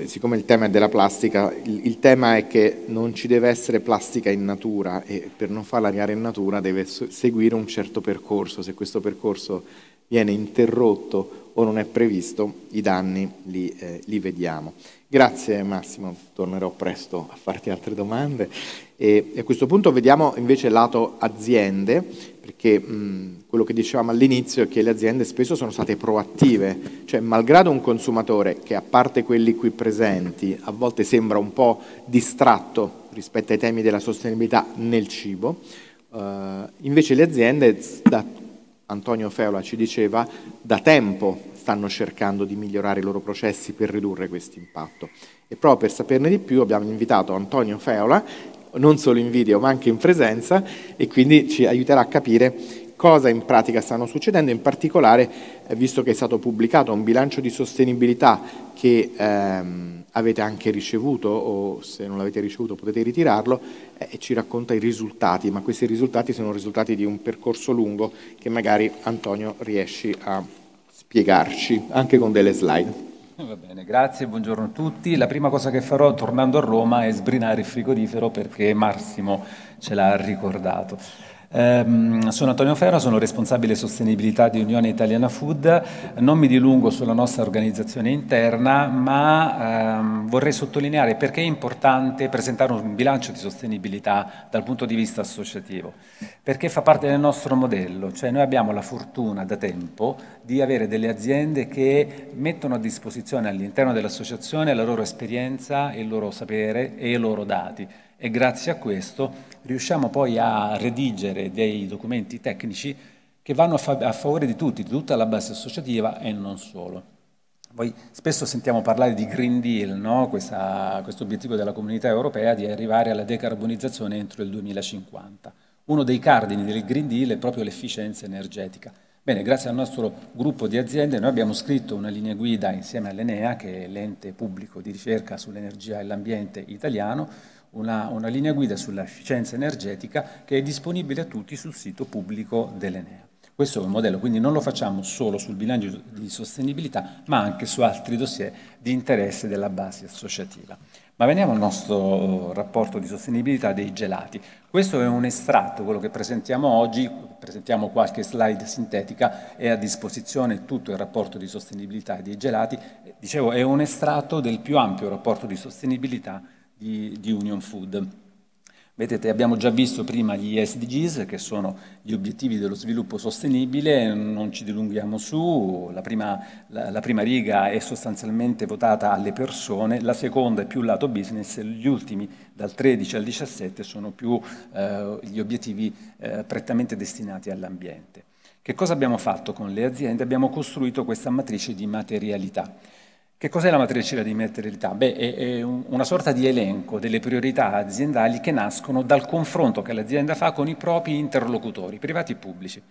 siccome il tema è della plastica, il, il, tema è che non ci deve essere plastica in natura e per non farla arrivare in natura deve seguire un certo percorso. Se questo percorso viene interrotto o non è previsto, i danni li, eh, li vediamo. Grazie Massimo, tornerò presto a farti altre domande. E, e a questo punto vediamo invece lato aziende perché mh, quello che dicevamo all'inizio è che le aziende spesso sono state proattive, cioè malgrado un consumatore che a parte quelli qui presenti a volte sembra un po' distratto rispetto ai temi della sostenibilità nel cibo, eh, invece le aziende, da, Antonio Feola ci diceva, da tempo stanno cercando di migliorare i loro processi per ridurre questo impatto. E proprio per saperne di più abbiamo invitato Antonio Feola, non solo in video ma anche in presenza e quindi ci aiuterà a capire cosa in pratica stanno succedendo, in particolare eh, visto che è stato pubblicato un bilancio di sostenibilità che ehm, avete anche ricevuto o se non l'avete ricevuto potete ritirarlo eh, e ci racconta i risultati, ma questi risultati sono risultati di un percorso lungo che magari Antonio riesci a spiegarci anche con delle slide. Va bene, grazie, buongiorno a tutti. La prima cosa che farò tornando a Roma è sbrinare il frigorifero perché Massimo ce l'ha ricordato. Um, sono Antonio Ferro, sono responsabile sostenibilità di Unione Italiana Food. Non mi dilungo sulla nostra organizzazione interna, ma um, vorrei sottolineare perché è importante presentare un bilancio di sostenibilità dal punto di vista associativo, perché fa parte del nostro modello, cioè noi abbiamo la fortuna da tempo di avere delle aziende che mettono a disposizione all'interno dell'associazione la loro esperienza, il loro sapere e i loro dati e grazie a questo riusciamo poi a redigere dei documenti tecnici che vanno a, fa a favore di tutti, di tutta la base associativa e non solo. Poi spesso sentiamo parlare di Green Deal, no? questo obiettivo della comunità europea di arrivare alla decarbonizzazione entro il 2050. Uno dei cardini del Green Deal è proprio l'efficienza energetica. Bene, grazie al nostro gruppo di aziende noi abbiamo scritto una linea guida insieme all'Enea, che è l'ente pubblico di ricerca sull'energia e l'ambiente italiano, una, una linea guida sull'efficienza energetica che è disponibile a tutti sul sito pubblico dell'Enea. Questo è un modello, quindi non lo facciamo solo sul bilancio di sostenibilità, ma anche su altri dossier di interesse della base associativa. Ma veniamo al nostro eh, rapporto di sostenibilità dei gelati. Questo è un estratto, quello che presentiamo oggi, presentiamo qualche slide sintetica, è a disposizione tutto il rapporto di sostenibilità dei gelati. Dicevo, è un estratto del più ampio rapporto di sostenibilità di, di Union Food. Vedete, abbiamo già visto prima gli SDGs, che sono gli obiettivi dello sviluppo sostenibile, non ci dilunghiamo su, la prima, la, la prima, riga è sostanzialmente votata alle persone, la seconda è più lato business, gli ultimi dal 13 al 17 sono più eh, gli obiettivi eh, prettamente destinati all'ambiente. Che cosa abbiamo fatto con le aziende? Abbiamo costruito questa matrice di materialità. Che cos'è la matrice di materialità? Beh, è, è una sorta di elenco delle priorità aziendali che nascono dal confronto che l'azienda fa con i propri interlocutori, privati e pubblici.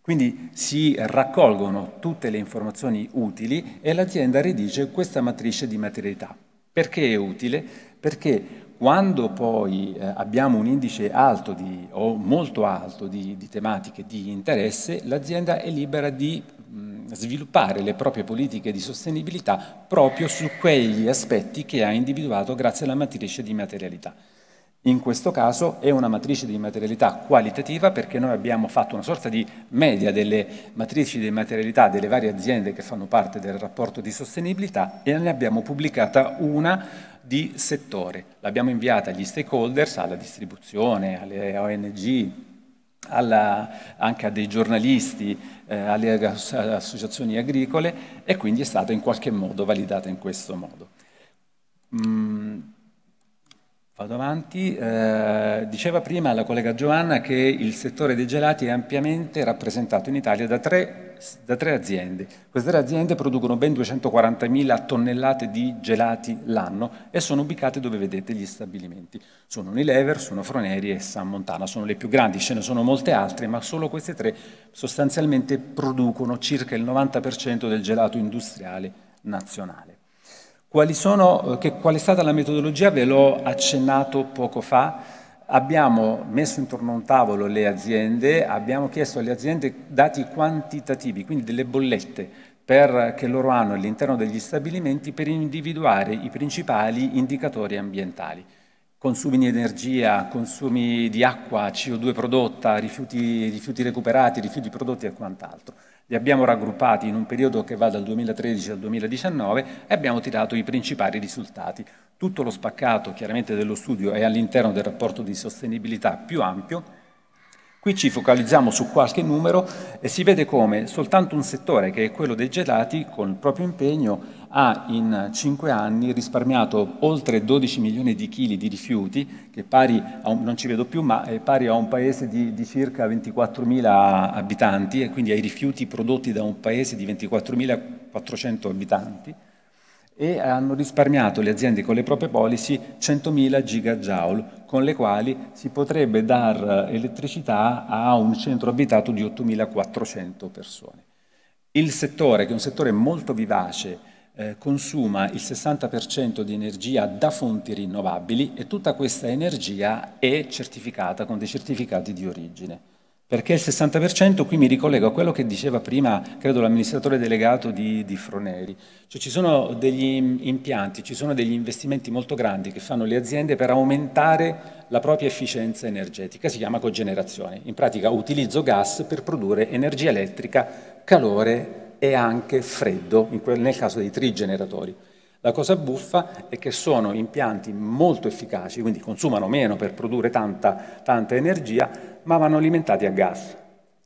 Quindi si raccolgono tutte le informazioni utili e l'azienda ridice questa matrice di materialità. Perché è utile? Perché quando poi eh, abbiamo un indice alto di, o molto alto di, di tematiche di interesse, l'azienda è libera di sviluppare le proprie politiche di sostenibilità proprio su quegli aspetti che ha individuato grazie alla matrice di materialità. In questo caso è una matrice di materialità qualitativa perché noi abbiamo fatto una sorta di media delle matrici di materialità delle varie aziende che fanno parte del rapporto di sostenibilità e ne abbiamo pubblicata una di settore. L'abbiamo inviata agli stakeholders, alla distribuzione, alle ONG, alla, anche a dei giornalisti, eh, alle associazioni agricole e quindi è stata in qualche modo validata in questo modo. Mm, vado avanti. Eh, diceva prima la collega Giovanna che il settore dei gelati è ampiamente rappresentato in Italia da tre da tre aziende. Queste tre aziende producono ben 240.000 tonnellate di gelati l'anno e sono ubicate dove vedete gli stabilimenti. Sono Unilever, sono Froneri e San Montana, sono le più grandi, ce ne sono molte altre, ma solo queste tre sostanzialmente producono circa il 90% del gelato industriale nazionale. Sono, eh, che, qual è stata la metodologia? Ve l'ho accennato poco fa. Abbiamo messo intorno a un tavolo le aziende, abbiamo chiesto alle aziende dati quantitativi, quindi delle bollette per, che loro hanno all'interno degli stabilimenti per individuare i principali indicatori ambientali. Consumi di energia, consumi di acqua, CO2 prodotta, rifiuti, rifiuti recuperati, rifiuti prodotti e quant'altro. Li abbiamo raggruppati in un periodo che va dal 2013 al 2019 e abbiamo tirato i principali risultati. Tutto lo spaccato chiaramente dello studio è all'interno del rapporto di sostenibilità più ampio Qui ci focalizziamo su qualche numero e si vede come soltanto un settore, che è quello dei gelati, con il proprio impegno ha in cinque anni risparmiato oltre 12 milioni di chili di rifiuti, che pari a un, non ci vedo più, ma è eh, pari a un paese di, di circa mila abitanti, e quindi ai rifiuti prodotti da un paese di 24 400 abitanti e hanno risparmiato le aziende con le proprie policy 100.000 gigajoule, con le quali si potrebbe dar elettricità a un centro abitato di 8.400 persone. Il settore, che è un settore molto vivace, eh, consuma il 60% di energia da fonti rinnovabili e tutta questa energia è certificata con dei certificati di origine. Perché il 60%, qui mi ricollego a quello che diceva prima, credo, l'amministratore delegato di, di Froneri. Cioè, ci sono degli impianti, ci sono degli investimenti molto grandi che fanno le aziende per aumentare la propria efficienza energetica. Si chiama cogenerazione. In pratica utilizzo gas per produrre energia elettrica, calore e anche freddo, nel caso dei trigeneratori. La cosa buffa è che sono impianti molto efficaci, quindi consumano meno per produrre tanta, tanta energia, ma vanno alimentati a gas,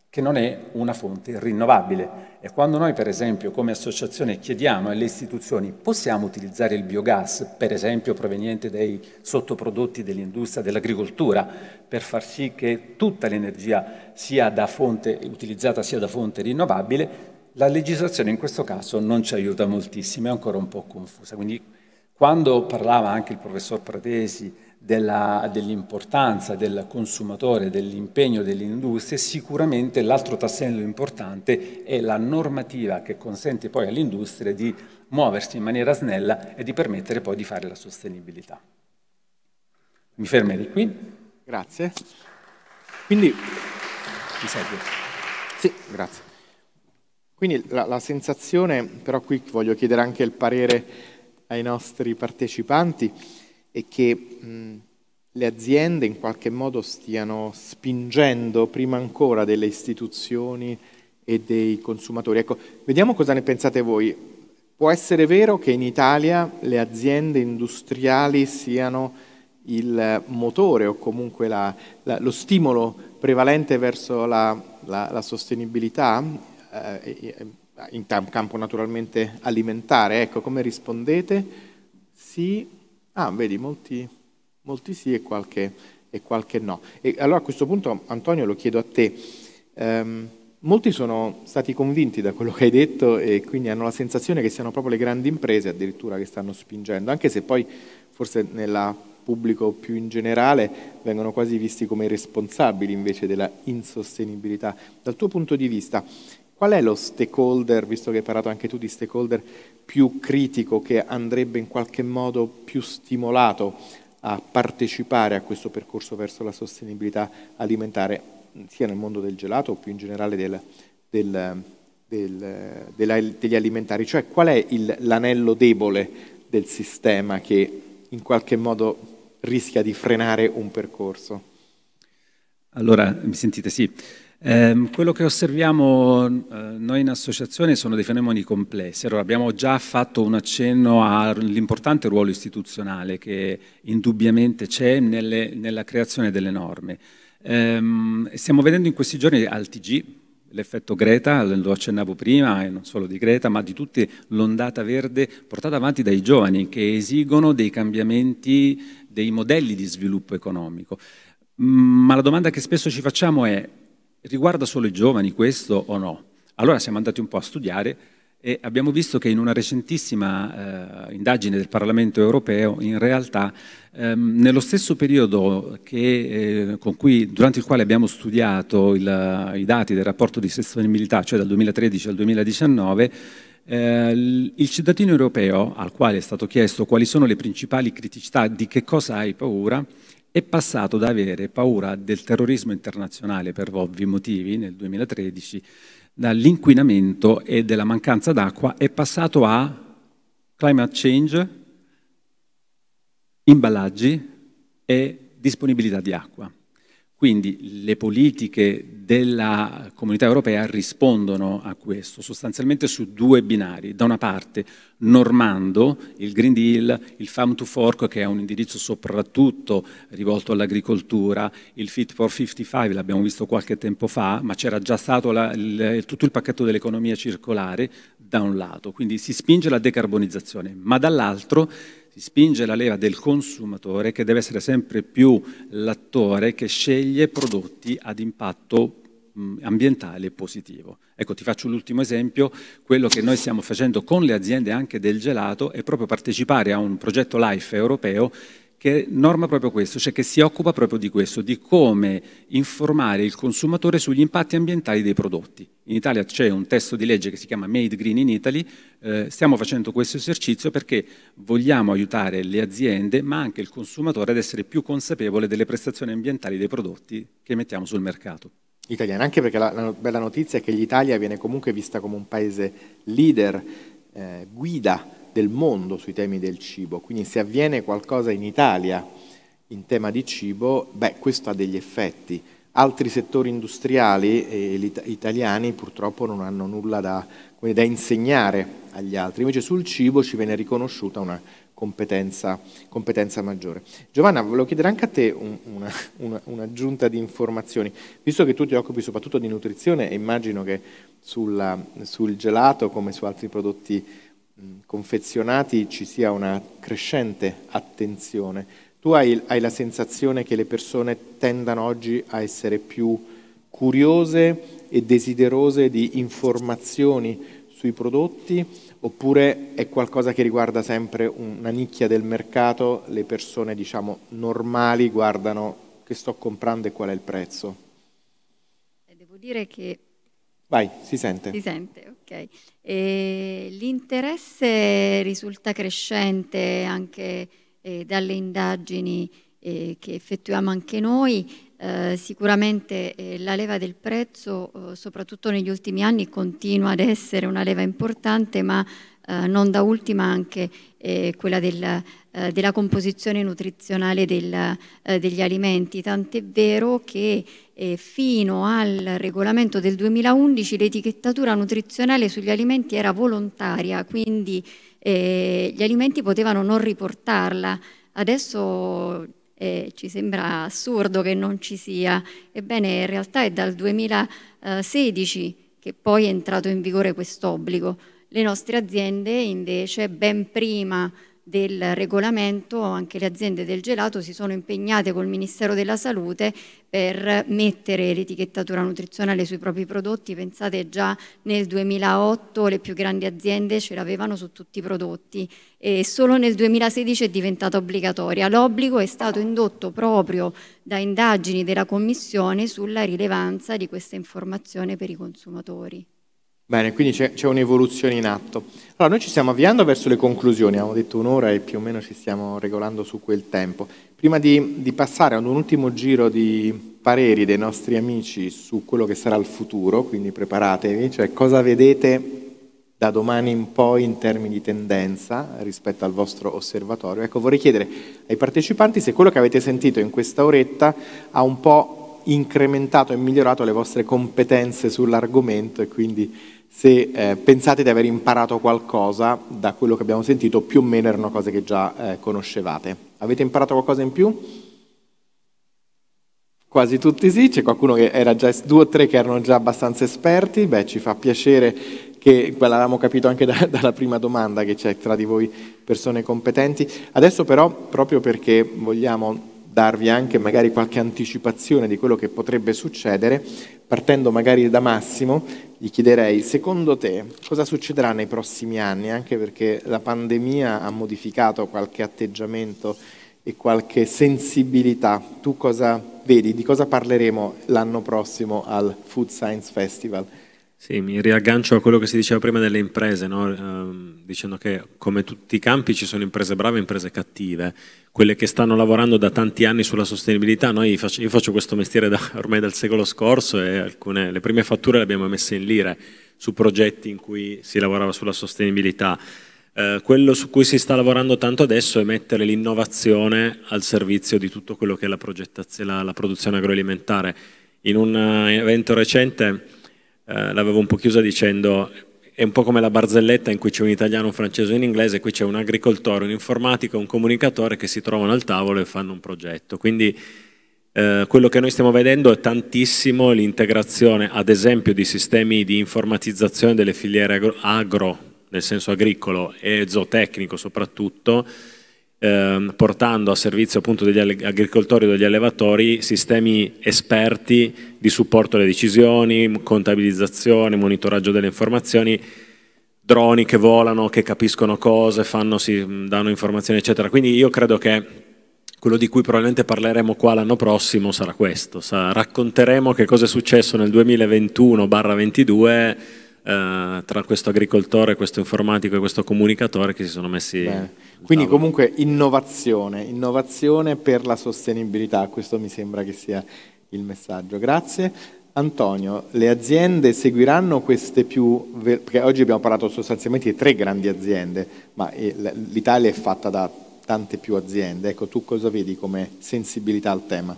che non è una fonte rinnovabile. E quando noi, per esempio, come associazione chiediamo alle istituzioni possiamo utilizzare il biogas, per esempio proveniente dai sottoprodotti dell'industria dell'agricoltura, per far sì che tutta l'energia sia fonte, utilizzata sia da fonte rinnovabile, la legislazione in questo caso non ci aiuta moltissimo, è ancora un po' confusa. Quindi quando parlava anche il professor Pratesi dell'importanza dell del consumatore, dell'impegno dell'industria, sicuramente l'altro tassello importante è la normativa che consente poi all'industria di muoversi in maniera snella e di permettere poi di fare la sostenibilità. Mi fermerei qui. Grazie. Quindi, mi serve. Sì, grazie. Quindi la, la sensazione, però qui voglio chiedere anche il parere ai nostri partecipanti, e che mh, le aziende in qualche modo stiano spingendo prima ancora delle istituzioni e dei consumatori. Ecco, vediamo cosa ne pensate voi. Può essere vero che in Italia le aziende industriali siano il motore o comunque la, la, lo stimolo prevalente verso la, la sostenibilità, eh, in campo naturalmente alimentare. Ecco, come rispondete? Sì, Ah, vedi, molti, molti sì e qualche, e qualche, no. E allora a questo punto, Antonio, lo chiedo a te. Um, molti sono stati convinti da quello che hai detto e quindi hanno la sensazione che siano proprio le grandi imprese addirittura che stanno spingendo, anche se poi forse nel pubblico più in generale vengono quasi visti come responsabili invece della insostenibilità. Dal tuo punto di vista, qual è lo stakeholder, visto che hai parlato anche tu di stakeholder, più critico che andrebbe in qualche modo più stimolato a partecipare a questo percorso verso la sostenibilità alimentare, sia nel mondo del gelato o più in generale del, del, del, degli alimentari, cioè qual è il, l'anello debole del sistema che in qualche modo rischia di frenare un percorso? Allora, mi sentite? Sì. Ehm, quello che osserviamo eh, noi in associazione sono dei fenomeni complessi. Allora, abbiamo già fatto un accenno all'importante ruolo istituzionale che indubbiamente c'è nella creazione delle norme. Ehm, stiamo vedendo in questi giorni al TG l'effetto Greta, lo accennavo prima, e non solo di Greta, ma di tutta l'ondata verde portata avanti dai giovani che esigono dei cambiamenti dei modelli di sviluppo economico. Ma la domanda che spesso ci facciamo è riguarda solo i giovani questo o no? Allora siamo andati un po' a studiare e abbiamo visto che in una recentissima eh, indagine del Parlamento europeo, in realtà, ehm, nello stesso periodo che, eh, cui, durante il quale abbiamo studiato il, i dati del rapporto di sostenibilità, cioè dal 2013 al 2019, eh, il cittadino europeo, al quale è stato chiesto quali sono le principali criticità, di che cosa hai paura, è passato da avere paura del terrorismo internazionale per ovvi motivi nel 2013, dall'inquinamento e della mancanza d'acqua, è passato a climate change, imballaggi e disponibilità di acqua. Quindi le politiche della comunità europea rispondono a questo, sostanzialmente su due binari. Da una parte normando il Green Deal, il Farm to Fork che è un indirizzo soprattutto rivolto all'agricoltura, il Fit for 55 l'abbiamo visto qualche tempo fa, ma c'era già stato la, il, tutto il pacchetto dell'economia circolare da un lato, quindi si spinge la decarbonizzazione, ma dall'altro si spinge la leva del consumatore che deve essere sempre più l'attore che sceglie prodotti ad impatto ambientale positivo. Ecco, ti faccio l'ultimo esempio, quello che noi stiamo facendo con le aziende anche del gelato è proprio partecipare a un progetto LIFE europeo che norma proprio questo, cioè che si occupa proprio di questo, di come informare il consumatore sugli impatti ambientali dei prodotti. In Italia c'è un testo di legge che si chiama Made Green in Italy, eh, stiamo facendo questo esercizio perché vogliamo aiutare le aziende, ma anche il consumatore ad essere più consapevole delle prestazioni ambientali dei prodotti che mettiamo sul mercato. Italiana, anche perché la, la bella notizia è che l'Italia viene comunque vista come un paese leader, eh, guida del mondo sui temi del cibo, quindi se avviene qualcosa in Italia in tema di cibo, beh, questo ha degli effetti altri settori industriali eh, italiani purtroppo non hanno nulla da da insegnare agli altri, invece sul cibo ci viene riconosciuta una competenza, competenza maggiore. Giovanna, volevo chiedere anche a te un, una, una, un'aggiunta di informazioni, visto che tu ti occupi soprattutto di nutrizione e immagino che sulla, sul gelato come su altri prodotti mh, confezionati ci sia una crescente attenzione. Tu hai, hai la sensazione che le persone tendano oggi a essere più curiose e desiderose di informazioni sui prodotti oppure è qualcosa che riguarda sempre una nicchia del mercato, le persone diciamo normali guardano che sto comprando e qual è il prezzo? Devo dire che... Vai, si sente. Si sente, ok. E l'interesse risulta crescente anche eh, dalle indagini eh, che effettuiamo anche noi eh, sicuramente eh, la leva del prezzo, eh, soprattutto negli ultimi anni, continua ad essere una leva importante, ma eh, non da ultima anche eh, quella del, della composizione nutrizionale del, degli alimenti. Tant'è vero che fino al regolamento del 2011 l'etichettatura nutrizionale sugli alimenti era volontaria, quindi gli alimenti potevano non riportarla. Adesso eh, ci sembra assurdo che non ci sia. Ebbene, in realtà è dal 2016 che poi è entrato in vigore questo obbligo. Le nostre aziende invece ben prima del regolamento anche le aziende del gelato si sono impegnate col Ministero della Salute per mettere l'etichettatura nutrizionale sui propri prodotti, pensate già nel 2008 le più grandi aziende ce l'avevano su tutti i prodotti e solo nel 2016 è diventata obbligatoria. L'obbligo è stato indotto proprio da indagini della Commissione sulla rilevanza di questa informazione per i consumatori. Bene, quindi c'è, un'evoluzione in atto. Allora, noi ci stiamo avviando verso le conclusioni, abbiamo detto un'ora e più o meno ci stiamo regolando su quel tempo. Prima di, di passare ad un ultimo giro di pareri dei nostri amici su quello che sarà il futuro, quindi preparatevi, cioè cosa vedete da domani in poi in termini di tendenza rispetto al vostro osservatorio. Ecco, vorrei chiedere ai partecipanti se quello che avete sentito in questa oretta ha un po' incrementato e migliorato le vostre competenze sull'argomento e quindi se eh, pensate di aver imparato qualcosa da quello che abbiamo sentito, più o meno erano cose che già eh, conoscevate. Avete imparato qualcosa in più? Quasi tutti sì, c'è qualcuno che era già, due o tre che erano già abbastanza esperti, beh ci fa piacere che l'avevamo capito anche da, dalla prima domanda che c'è tra di voi persone competenti. Adesso però, proprio perché vogliamo darvi anche magari qualche anticipazione di quello che potrebbe succedere, partendo magari da Massimo, gli chiederei, secondo te cosa succederà nei prossimi anni, anche perché la pandemia ha modificato qualche atteggiamento e qualche sensibilità, tu cosa vedi, di cosa parleremo l'anno prossimo al Food Science Festival? Sì, mi riaggancio a quello che si diceva prima delle imprese, no? Ehm, dicendo che come tutti i campi ci sono imprese brave e imprese cattive, quelle che stanno lavorando da tanti anni sulla sostenibilità, no? io, faccio, io faccio questo mestiere da, ormai dal secolo scorso e alcune, le prime fatture le abbiamo messe in lire su progetti in cui si lavorava sulla sostenibilità. Eh, quello su cui si sta lavorando tanto adesso è mettere l'innovazione al servizio di tutto quello che è la, la, la produzione agroalimentare. In un eh, evento recente eh, l'avevo un po' chiusa dicendo è un po' come la barzelletta in cui c'è un italiano, un francese e un inglese, qui c'è un agricoltore, un informatico, un comunicatore che si trovano al tavolo e fanno un progetto. Quindi eh, quello che noi stiamo vedendo è tantissimo l'integrazione, ad esempio, di sistemi di informatizzazione delle filiere agro, agro nel senso agricolo e zootecnico soprattutto, ehm, portando a servizio appunto degli agricoltori e degli allevatori sistemi esperti di supporto alle decisioni, contabilizzazione, monitoraggio delle informazioni, droni che volano, che capiscono cose, fanno, si, danno informazioni eccetera. Quindi io credo che quello di cui probabilmente parleremo qua l'anno prossimo sarà questo, Sa racconteremo che cosa è successo nel 2021-22 eh, tra questo agricoltore, questo informatico e questo comunicatore che si sono messi... Quindi comunque innovazione, innovazione per la sostenibilità, questo mi sembra che sia il messaggio. Grazie. Antonio, le aziende seguiranno queste più, perché oggi abbiamo parlato sostanzialmente di tre grandi aziende, ma eh, l'Italia è fatta da tante più aziende, ecco tu cosa vedi come sensibilità al tema?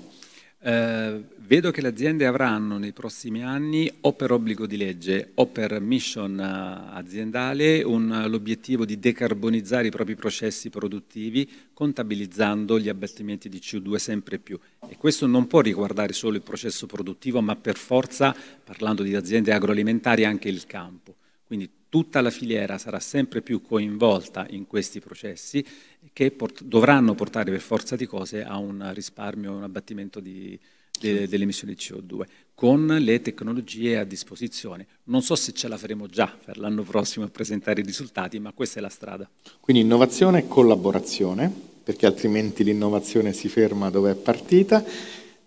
Eh, vedo che le aziende avranno nei prossimi anni, o per obbligo di legge o per mission eh, aziendale, eh, l'obiettivo di decarbonizzare i propri processi produttivi contabilizzando gli abbattimenti di CO2 sempre più. E questo non può riguardare solo il processo produttivo, ma per forza, parlando di aziende agroalimentari, anche il campo. Quindi tutta la filiera sarà sempre più coinvolta in questi processi che port dovranno portare per forza di cose a un risparmio, un abbattimento de delle emissioni di CO2 con le tecnologie a disposizione. Non so se ce la faremo già per l'anno prossimo a presentare i risultati, ma questa è la strada. Quindi innovazione e collaborazione, perché altrimenti l'innovazione si ferma dove è partita.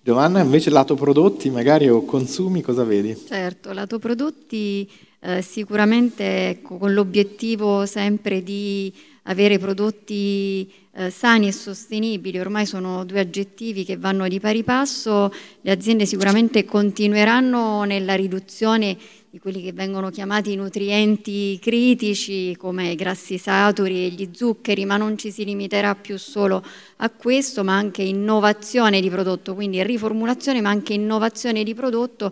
Giovanna, invece lato prodotti, magari o consumi, cosa vedi? Certo, lato prodotti eh, sicuramente ecco, con l'obiettivo sempre di avere prodotti eh, sani e sostenibili, ormai sono due aggettivi che vanno di pari passo, le aziende sicuramente continueranno nella riduzione di quelli che vengono chiamati nutrienti critici come i grassi saturi e gli zuccheri, ma non ci si limiterà più solo a questo, ma anche innovazione di prodotto, quindi riformulazione, ma anche innovazione di prodotto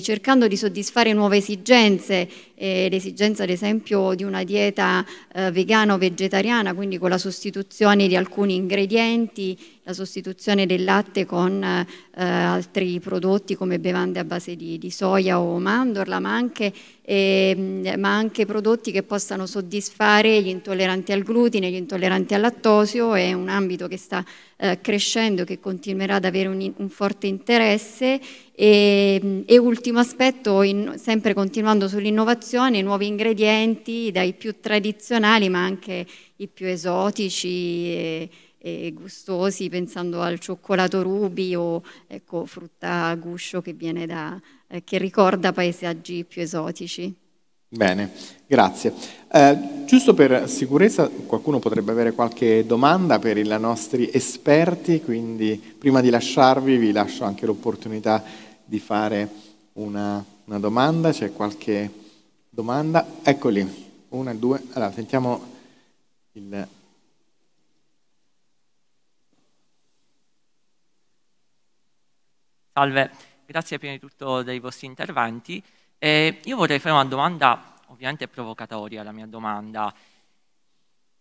cercando di soddisfare nuove esigenze eh, l'esigenza ad esempio di una dieta eh, vegana o vegetariana, quindi con la sostituzione di alcuni ingredienti, la sostituzione del latte con eh, altri prodotti come bevande a base di, di soia o mandorla, ma anche, ehm, ma anche, prodotti che possano soddisfare gli intolleranti al glutine, gli intolleranti al lattosio, è un ambito che sta eh, crescendo, che continuerà ad avere un, un forte interesse. E, ehm, e ultimo aspetto, in, sempre continuando sull'innovazione, innovazioni, nuovi ingredienti, dai più tradizionali ma anche i più esotici e, e gustosi, pensando al cioccolato rubi o ecco, frutta a guscio che, viene da, eh, che ricorda paesaggi più esotici. Bene, grazie. Eh, giusto per sicurezza, qualcuno potrebbe avere qualche domanda per i nostri esperti, quindi prima di lasciarvi vi lascio anche l'opportunità di fare una, una domanda. C'è qualche Domanda? Eccoli. Una, due. Allora, sentiamo il... Salve, grazie prima di tutto dei vostri interventi. Eh, io vorrei fare una domanda, ovviamente provocatoria la mia domanda.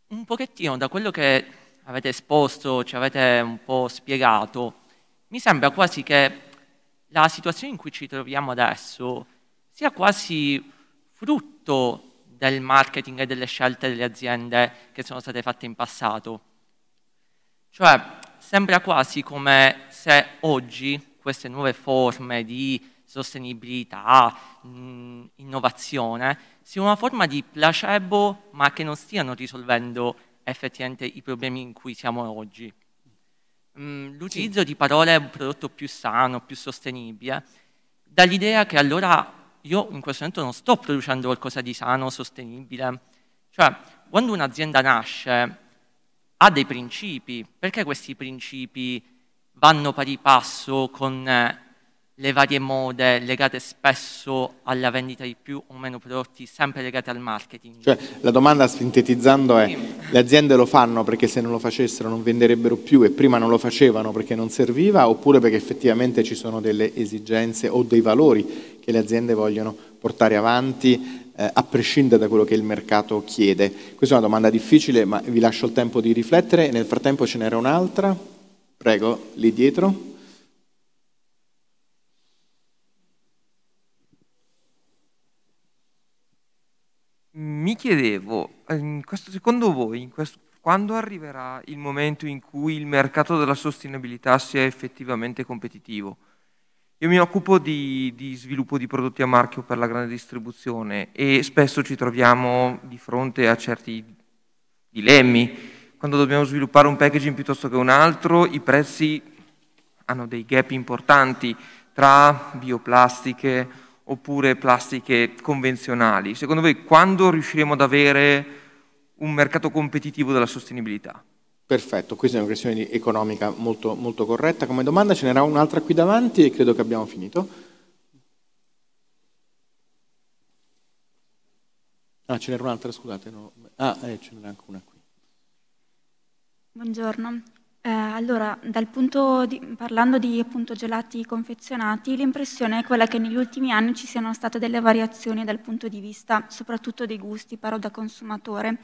Un pochettino da quello che avete esposto, ci avete un po' spiegato, mi sembra quasi che la situazione in cui ci troviamo adesso sia quasi frutto del marketing e delle scelte delle aziende che sono state fatte in passato. Cioè, sembra quasi come se oggi queste nuove forme di sostenibilità, mh, innovazione, siano una forma di placebo, ma che non stiano risolvendo effettivamente i problemi in cui siamo oggi. Mh, l'utilizzo sì. di parole un prodotto più sano, più sostenibile, dà l'idea che allora io in questo momento non sto producendo qualcosa di sano, sostenibile. Cioè, quando un'azienda nasce, ha dei principi. Perché questi principi vanno pari passo con eh, le varie mode legate spesso alla vendita di più o meno prodotti, sempre legate al marketing. Cioè, la domanda sintetizzando è, sì. le aziende lo fanno perché se non lo facessero non venderebbero più e prima non lo facevano perché non serviva oppure perché effettivamente ci sono delle esigenze o dei valori che le aziende vogliono portare avanti eh, a prescindere da quello che il mercato chiede? Questa è una domanda difficile ma vi lascio il tempo di riflettere, nel frattempo ce n'era un'altra, prego, lì dietro. mi chiedevo, ehm, questo, secondo voi, questo, quando arriverà il momento in cui il mercato della sostenibilità sia effettivamente competitivo? Io mi occupo di, di, sviluppo di prodotti a marchio per la grande distribuzione e spesso ci troviamo di fronte a certi dilemmi. Quando dobbiamo sviluppare un packaging piuttosto che un altro, i prezzi hanno dei gap importanti tra bioplastiche oppure plastiche convenzionali? Secondo voi quando riusciremo ad avere un mercato competitivo della sostenibilità? Perfetto, questa è una questione economica molto, molto corretta. Come domanda ce n'era un'altra qui davanti e credo che abbiamo finito. Ah, ce n'era un'altra, scusate. No. Ah, eh, ce n'era anche una qui. Buongiorno, eh, allora, di, parlando di appunto, gelati confezionati, l'impressione è quella che negli ultimi anni ci siano state delle variazioni dal punto di vista soprattutto dei gusti, parlo da consumatore,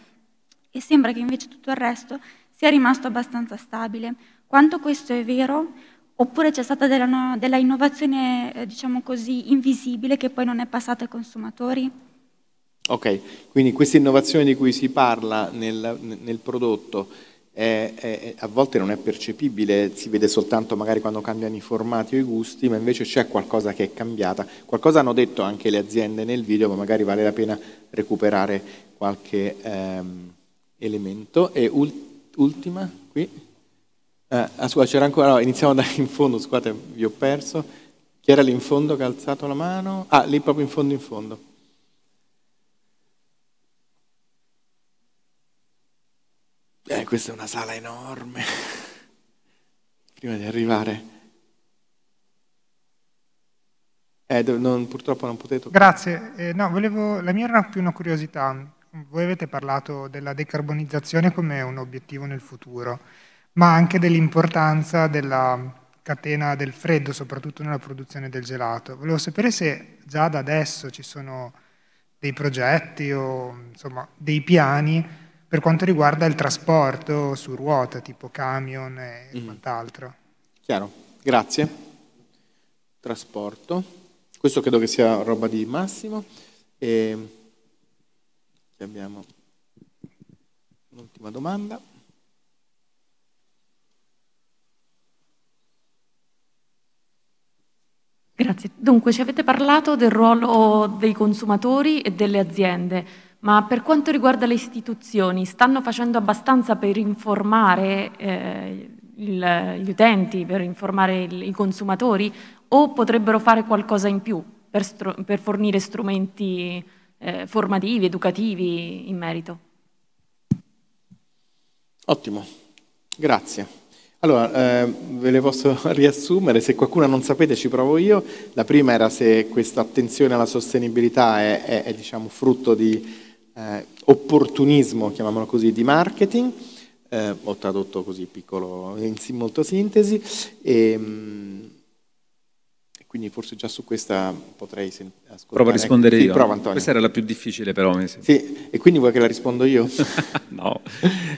e sembra che invece tutto il resto sia rimasto abbastanza stabile. Quanto questo è vero? Oppure c'è stata della, della innovazione, eh, diciamo così, invisibile che poi non è passata ai consumatori? Ok, quindi questa innovazione di cui si parla nel, nel prodotto è, è, a volte non è percepibile, si vede soltanto magari quando cambiano i formati o i gusti, ma invece c'è qualcosa che è cambiata. Qualcosa hanno detto anche le aziende nel video, ma magari vale la pena recuperare qualche ehm, elemento. E ultima, qui. Eh, ah, scusa, c'era ancora, no, iniziamo da in fondo, scusate, vi ho perso. Chi era lì in fondo che ha alzato la mano? Ah, lì proprio in fondo, in fondo. Eh, questa è una sala enorme. Prima di arrivare. Eh, non, purtroppo non potete toccare. Grazie. Eh, no, volevo, la mia era più una curiosità. Voi avete parlato della decarbonizzazione come un obiettivo nel futuro, ma anche dell'importanza della catena del freddo, soprattutto nella produzione del gelato. Volevo sapere se già da adesso ci sono dei progetti o insomma, dei piani per quanto riguarda il trasporto su ruota, tipo camion e mm. quant'altro. Chiaro, grazie. Trasporto. Questo credo che sia roba di Massimo. E abbiamo un'ultima domanda. Grazie. Dunque, ci avete parlato del ruolo dei consumatori e delle aziende. Ma per quanto riguarda le istituzioni, stanno facendo abbastanza per informare eh, il, gli utenti, per informare il, i consumatori o potrebbero fare qualcosa in più per, str per fornire strumenti eh, formativi, educativi in merito? Ottimo, grazie. Allora, eh, ve le posso riassumere, se qualcuna non sapete ci provo io. La prima era se questa attenzione alla sostenibilità è, è, è diciamo, frutto di eh, opportunismo, chiamiamolo così, di marketing, eh, ho tradotto così piccolo, in molto sintesi, e, ehm, mh, quindi forse già su questa potrei ascoltare. Provo a rispondere sì, io. Prova, Antonio. Questa era la più difficile però. Mi sì, e quindi vuoi che la rispondo io? no.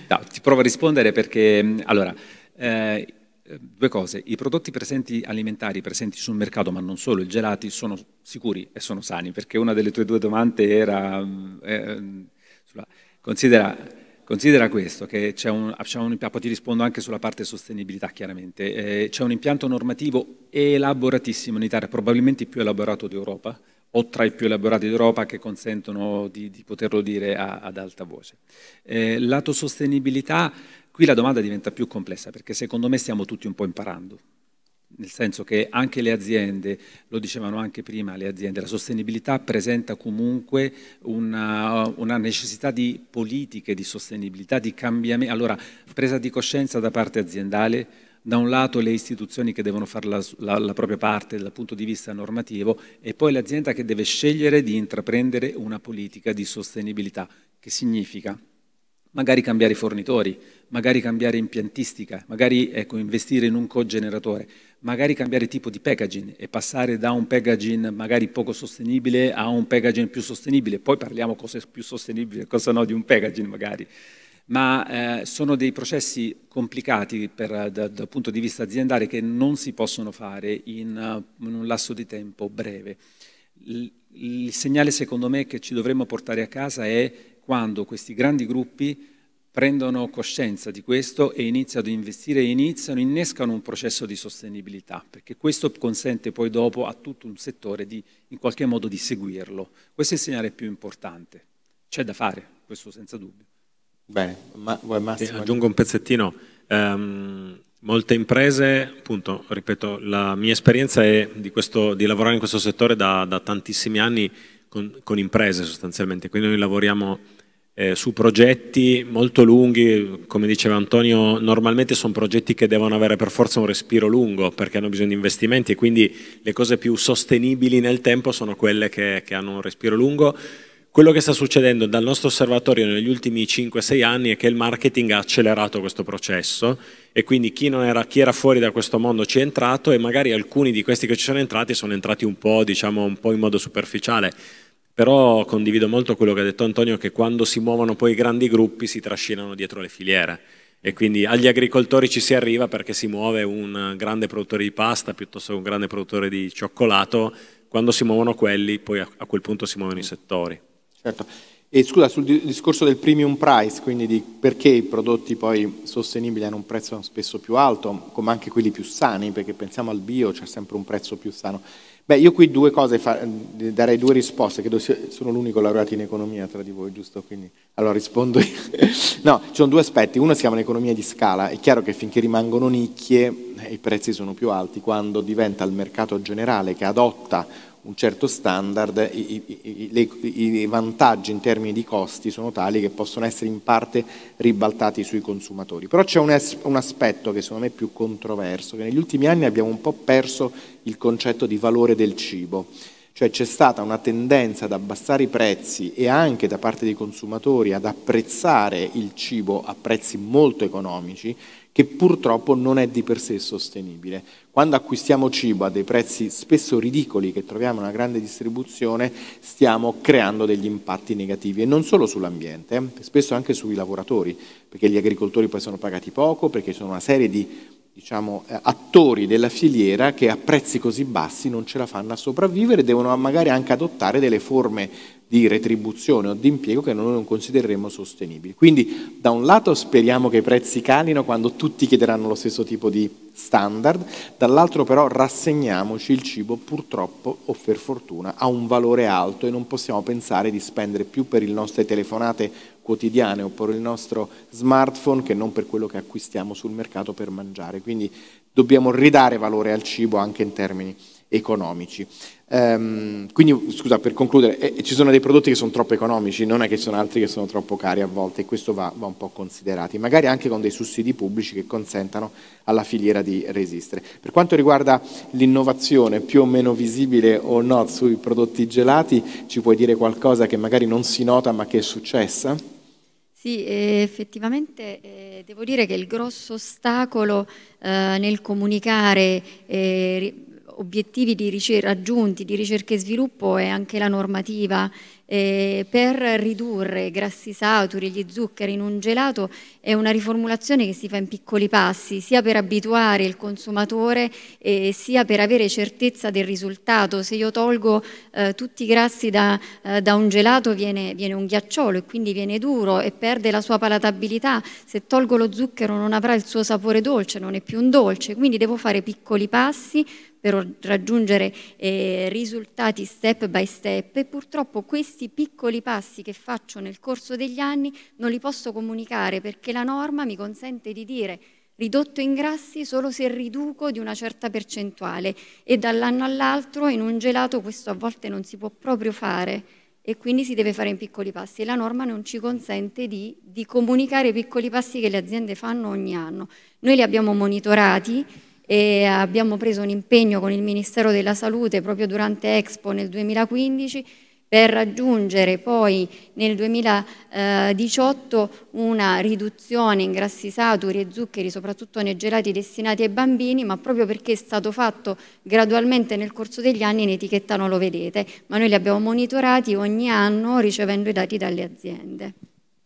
no. ti provo a rispondere perché, allora, eh, eh, due cose, i prodotti presenti alimentari presenti sul mercato, ma non solo, i gelati, sono sicuri e sono sani, perché una delle tue due domande era, mm, eh, mm, sulla, considera, considera, questo, che c'è un, un, impianto, ti rispondo anche sulla parte sostenibilità chiaramente, eh, c'è un impianto normativo elaboratissimo in Italia, probabilmente il più elaborato d'Europa, o tra i più elaborati d'Europa che consentono di, di poterlo dire a, ad alta voce. Eh, lato sostenibilità, Qui la domanda diventa più complessa perché secondo me stiamo tutti un po' imparando, nel senso che anche le aziende, lo dicevano anche prima le aziende, la sostenibilità presenta comunque una, una necessità di politiche di sostenibilità, di cambiamento. Allora, presa di coscienza da parte aziendale, da un lato le istituzioni che devono fare la, la, la, propria parte dal punto di vista normativo e poi l'azienda che deve scegliere di intraprendere una politica di sostenibilità, che significa magari cambiare fornitori, magari cambiare impiantistica, magari ecco, investire in un cogeneratore, magari cambiare tipo di packaging e passare da un packaging magari poco sostenibile a un packaging più sostenibile. Poi parliamo cosa è più sostenibili, cosa no di un packaging magari. Ma eh, sono dei processi complicati per, da, dal punto di vista aziendale che non si possono fare in, eh, in un lasso di tempo breve. Il, il segnale secondo me che ci dovremmo portare a casa è quando questi grandi gruppi prendono coscienza di questo e iniziano ad investire e iniziano, innescano un processo di sostenibilità, perché questo consente poi dopo a tutto un settore di, in qualche modo di seguirlo. Questo è il segnale più importante. C'è da fare, questo senza dubbio. Bene, ma, vuoi eh, Massimo? E aggiungo un pezzettino. Um, molte imprese, appunto, ripeto, la mia esperienza è di, questo, di lavorare in questo settore da, da tantissimi anni, con, con imprese sostanzialmente, quindi noi lavoriamo eh, su progetti molto lunghi, come diceva Antonio, normalmente sono progetti che devono avere per forza un respiro lungo perché hanno bisogno di investimenti e quindi le cose più sostenibili nel tempo sono quelle che, che hanno un respiro lungo quello che sta succedendo dal nostro osservatorio negli ultimi 5-6 anni è che il marketing ha accelerato questo processo e quindi chi era, chi, era, fuori da questo mondo ci è entrato e magari alcuni di questi che ci sono entrati sono entrati un po', diciamo, un po' in modo superficiale. Però condivido molto quello che ha detto Antonio, che quando si muovono poi i grandi gruppi si trascinano dietro le filiere e quindi agli agricoltori ci si arriva perché si muove un grande produttore di pasta piuttosto che un grande produttore di cioccolato, quando si muovono quelli poi a quel punto si muovono i settori. Certo. E scusa, sul discorso del premium price, quindi di perché i prodotti poi sostenibili hanno un prezzo spesso più alto, come anche quelli più sani, perché pensiamo al bio, c'è sempre un prezzo più sano. Beh, io qui due cose, darei due risposte, credo sono l'unico laureato in economia tra di voi, giusto? Quindi allora rispondo io. No, ci sono due aspetti, uno si chiama l'economia di scala, è chiaro che finché rimangono nicchie eh, i prezzi sono più alti, quando diventa il mercato generale che adotta un certo standard, i, i, i, i, vantaggi in termini di costi sono tali che possono essere in parte ribaltati sui consumatori. Però c'è un, un, aspetto che secondo me è più controverso, che negli ultimi anni abbiamo un po' perso il concetto di valore del cibo. Cioè c'è stata una tendenza ad abbassare i prezzi e anche da parte dei consumatori ad apprezzare il cibo a prezzi molto economici, che purtroppo non è di per sé sostenibile. Quando acquistiamo cibo a dei prezzi spesso ridicoli che troviamo in una grande distribuzione, stiamo creando degli impatti negativi e non solo sull'ambiente, eh, spesso anche sui lavoratori, perché gli agricoltori poi sono pagati poco, perché sono una serie di diciamo, eh, attori della filiera che a prezzi così bassi non ce la fanno a sopravvivere, e devono magari anche adottare delle forme di retribuzione o di impiego che noi non considereremo sostenibili. Quindi da un lato speriamo che i prezzi calino quando tutti chiederanno lo stesso tipo di standard, dall'altro però rassegniamoci il cibo purtroppo o per fortuna ha un valore alto e non possiamo pensare di spendere più per le nostre telefonate quotidiane o per il nostro smartphone che non per quello che acquistiamo sul mercato per mangiare. Quindi dobbiamo ridare valore al cibo anche in termini economici. Um, quindi, scusa, per concludere, eh, ci sono dei prodotti che sono troppo economici, non è che ci sono altri che sono troppo cari a volte e questo va, va un po' considerato, magari anche con dei sussidi pubblici che consentano alla filiera di resistere. Per quanto riguarda l'innovazione più o meno visibile o no sui prodotti gelati, ci puoi dire qualcosa che magari non si nota ma che è successa? Sì, effettivamente eh, devo dire che il grosso ostacolo eh, nel comunicare... Eh, obiettivi di ricer- raggiunti di ricerca e sviluppo è anche la normativa. Eh, per ridurre i grassi saturi e gli zuccheri in un gelato è una riformulazione che si fa in piccoli passi, sia per abituare il consumatore eh, sia per avere certezza del risultato. Se io tolgo eh, tutti i grassi da, eh, da un gelato viene, viene, un ghiacciolo e quindi viene duro e perde la sua palatabilità. Se tolgo lo zucchero non avrà il suo sapore dolce, non è più un dolce. Quindi devo fare piccoli passi per raggiungere eh, risultati step by step e purtroppo questi piccoli passi che faccio nel corso degli anni non li posso comunicare perché la norma mi consente di dire ridotto in grassi solo se riduco di una certa percentuale e dall'anno all'altro in un gelato questo a volte non si può proprio fare e quindi si deve fare in piccoli passi e la norma non ci consente di, di comunicare i piccoli passi che le aziende fanno ogni anno. Noi li abbiamo monitorati e abbiamo preso un impegno con il Ministero della Salute proprio durante Expo nel 2015 per raggiungere poi nel 2018 una riduzione in grassi saturi e zuccheri, soprattutto nei gelati destinati ai bambini, ma proprio perché è stato fatto gradualmente nel corso degli anni in etichetta non lo vedete, ma noi li abbiamo monitorati ogni anno ricevendo i dati dalle aziende.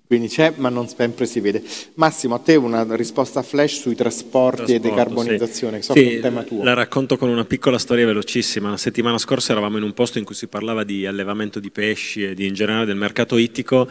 Quindi c'è, ma non sempre si vede. Massimo, a te una risposta flash sui trasporti Trasporto, e decarbonizzazione, sì. che so sì, che è un tema tuo. La racconto con una piccola storia velocissima. La settimana scorsa eravamo in un posto in cui si parlava di allevamento di pesci e di, in generale del mercato ittico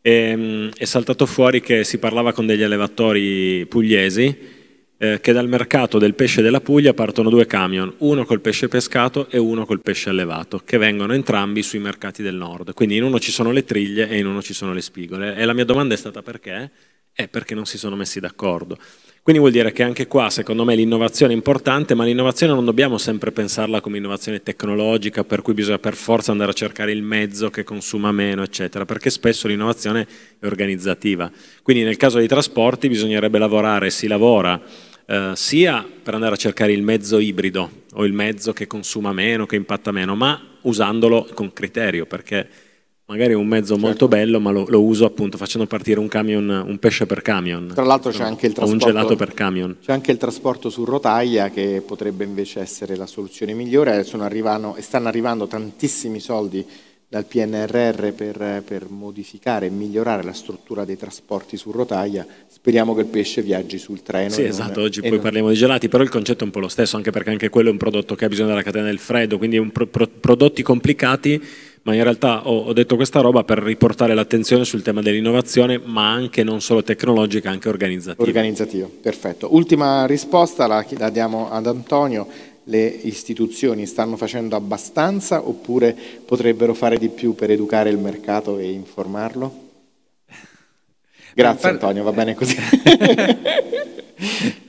e, ehm, è saltato fuori che si parlava con degli allevatori pugliesi eh, che dal mercato del pesce della Puglia partono due camion, uno col pesce pescato e uno col pesce allevato, che vengono entrambi sui mercati del nord. Quindi in uno ci sono le triglie e in uno ci sono le spigole. E la mia domanda è stata perché? è perché non si sono messi d'accordo. Quindi vuol dire che anche qua, secondo me, l'innovazione è importante, ma l'innovazione non dobbiamo sempre pensarla come innovazione tecnologica, per cui bisogna per forza andare a cercare il mezzo che consuma meno, eccetera, perché spesso l'innovazione è organizzativa. Quindi nel caso dei trasporti bisognerebbe lavorare, si lavora eh, sia per andare a cercare il mezzo ibrido o il mezzo che consuma meno, che impatta meno, ma usandolo con criterio, perché magari è un mezzo certo. molto bello, ma lo, lo, uso appunto facendo partire un camion, un pesce per camion. Tra l'altro c'è cioè, anche il trasporto. Un gelato per camion. C'è anche il trasporto su rotaia che potrebbe invece essere la soluzione migliore. Arrivano, stanno arrivando tantissimi soldi dal PNRR per, per, modificare e migliorare la struttura dei trasporti su rotaia. Speriamo che il pesce viaggi sul treno. Sì, esatto, oggi poi non... parliamo di gelati, però il concetto è un po' lo stesso, anche perché anche quello è un prodotto che ha bisogno della catena del freddo, quindi pro prodotti complicati ma in realtà ho, ho detto questa roba per riportare l'attenzione sul tema dell'innovazione, ma anche non solo tecnologica, anche organizzativa. Organizzativo, perfetto. Ultima risposta la, la diamo ad Antonio le istituzioni stanno facendo abbastanza oppure potrebbero fare di più per educare il mercato e informarlo? Grazie Antonio, va bene così.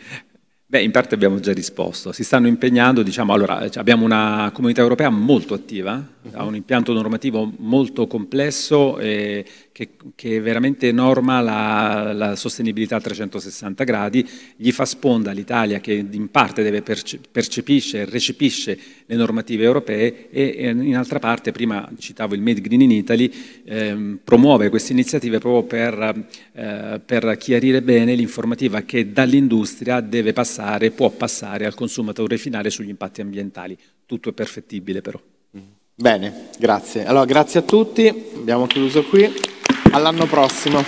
Beh, in parte abbiamo già risposto. Si stanno impegnando, diciamo, allora, eh, cioè, abbiamo una comunità europea molto attiva, ha mhm. un impianto normativo molto complesso e, che, che veramente norma la, la, sostenibilità a 360 gradi, gli fa sponda l'Italia che in parte perce, percepisce e recepisce le normative europee e, e, in altra parte, prima citavo il Made Green in Italy, ehm, promuove queste iniziative proprio per, eh, per chiarire bene l'informativa che dall'industria deve passare, può passare al consumatore finale sugli impatti ambientali. Tutto è perfettibile però. Bene, grazie. Allora, grazie a tutti, abbiamo chiuso qui all'anno prossimo.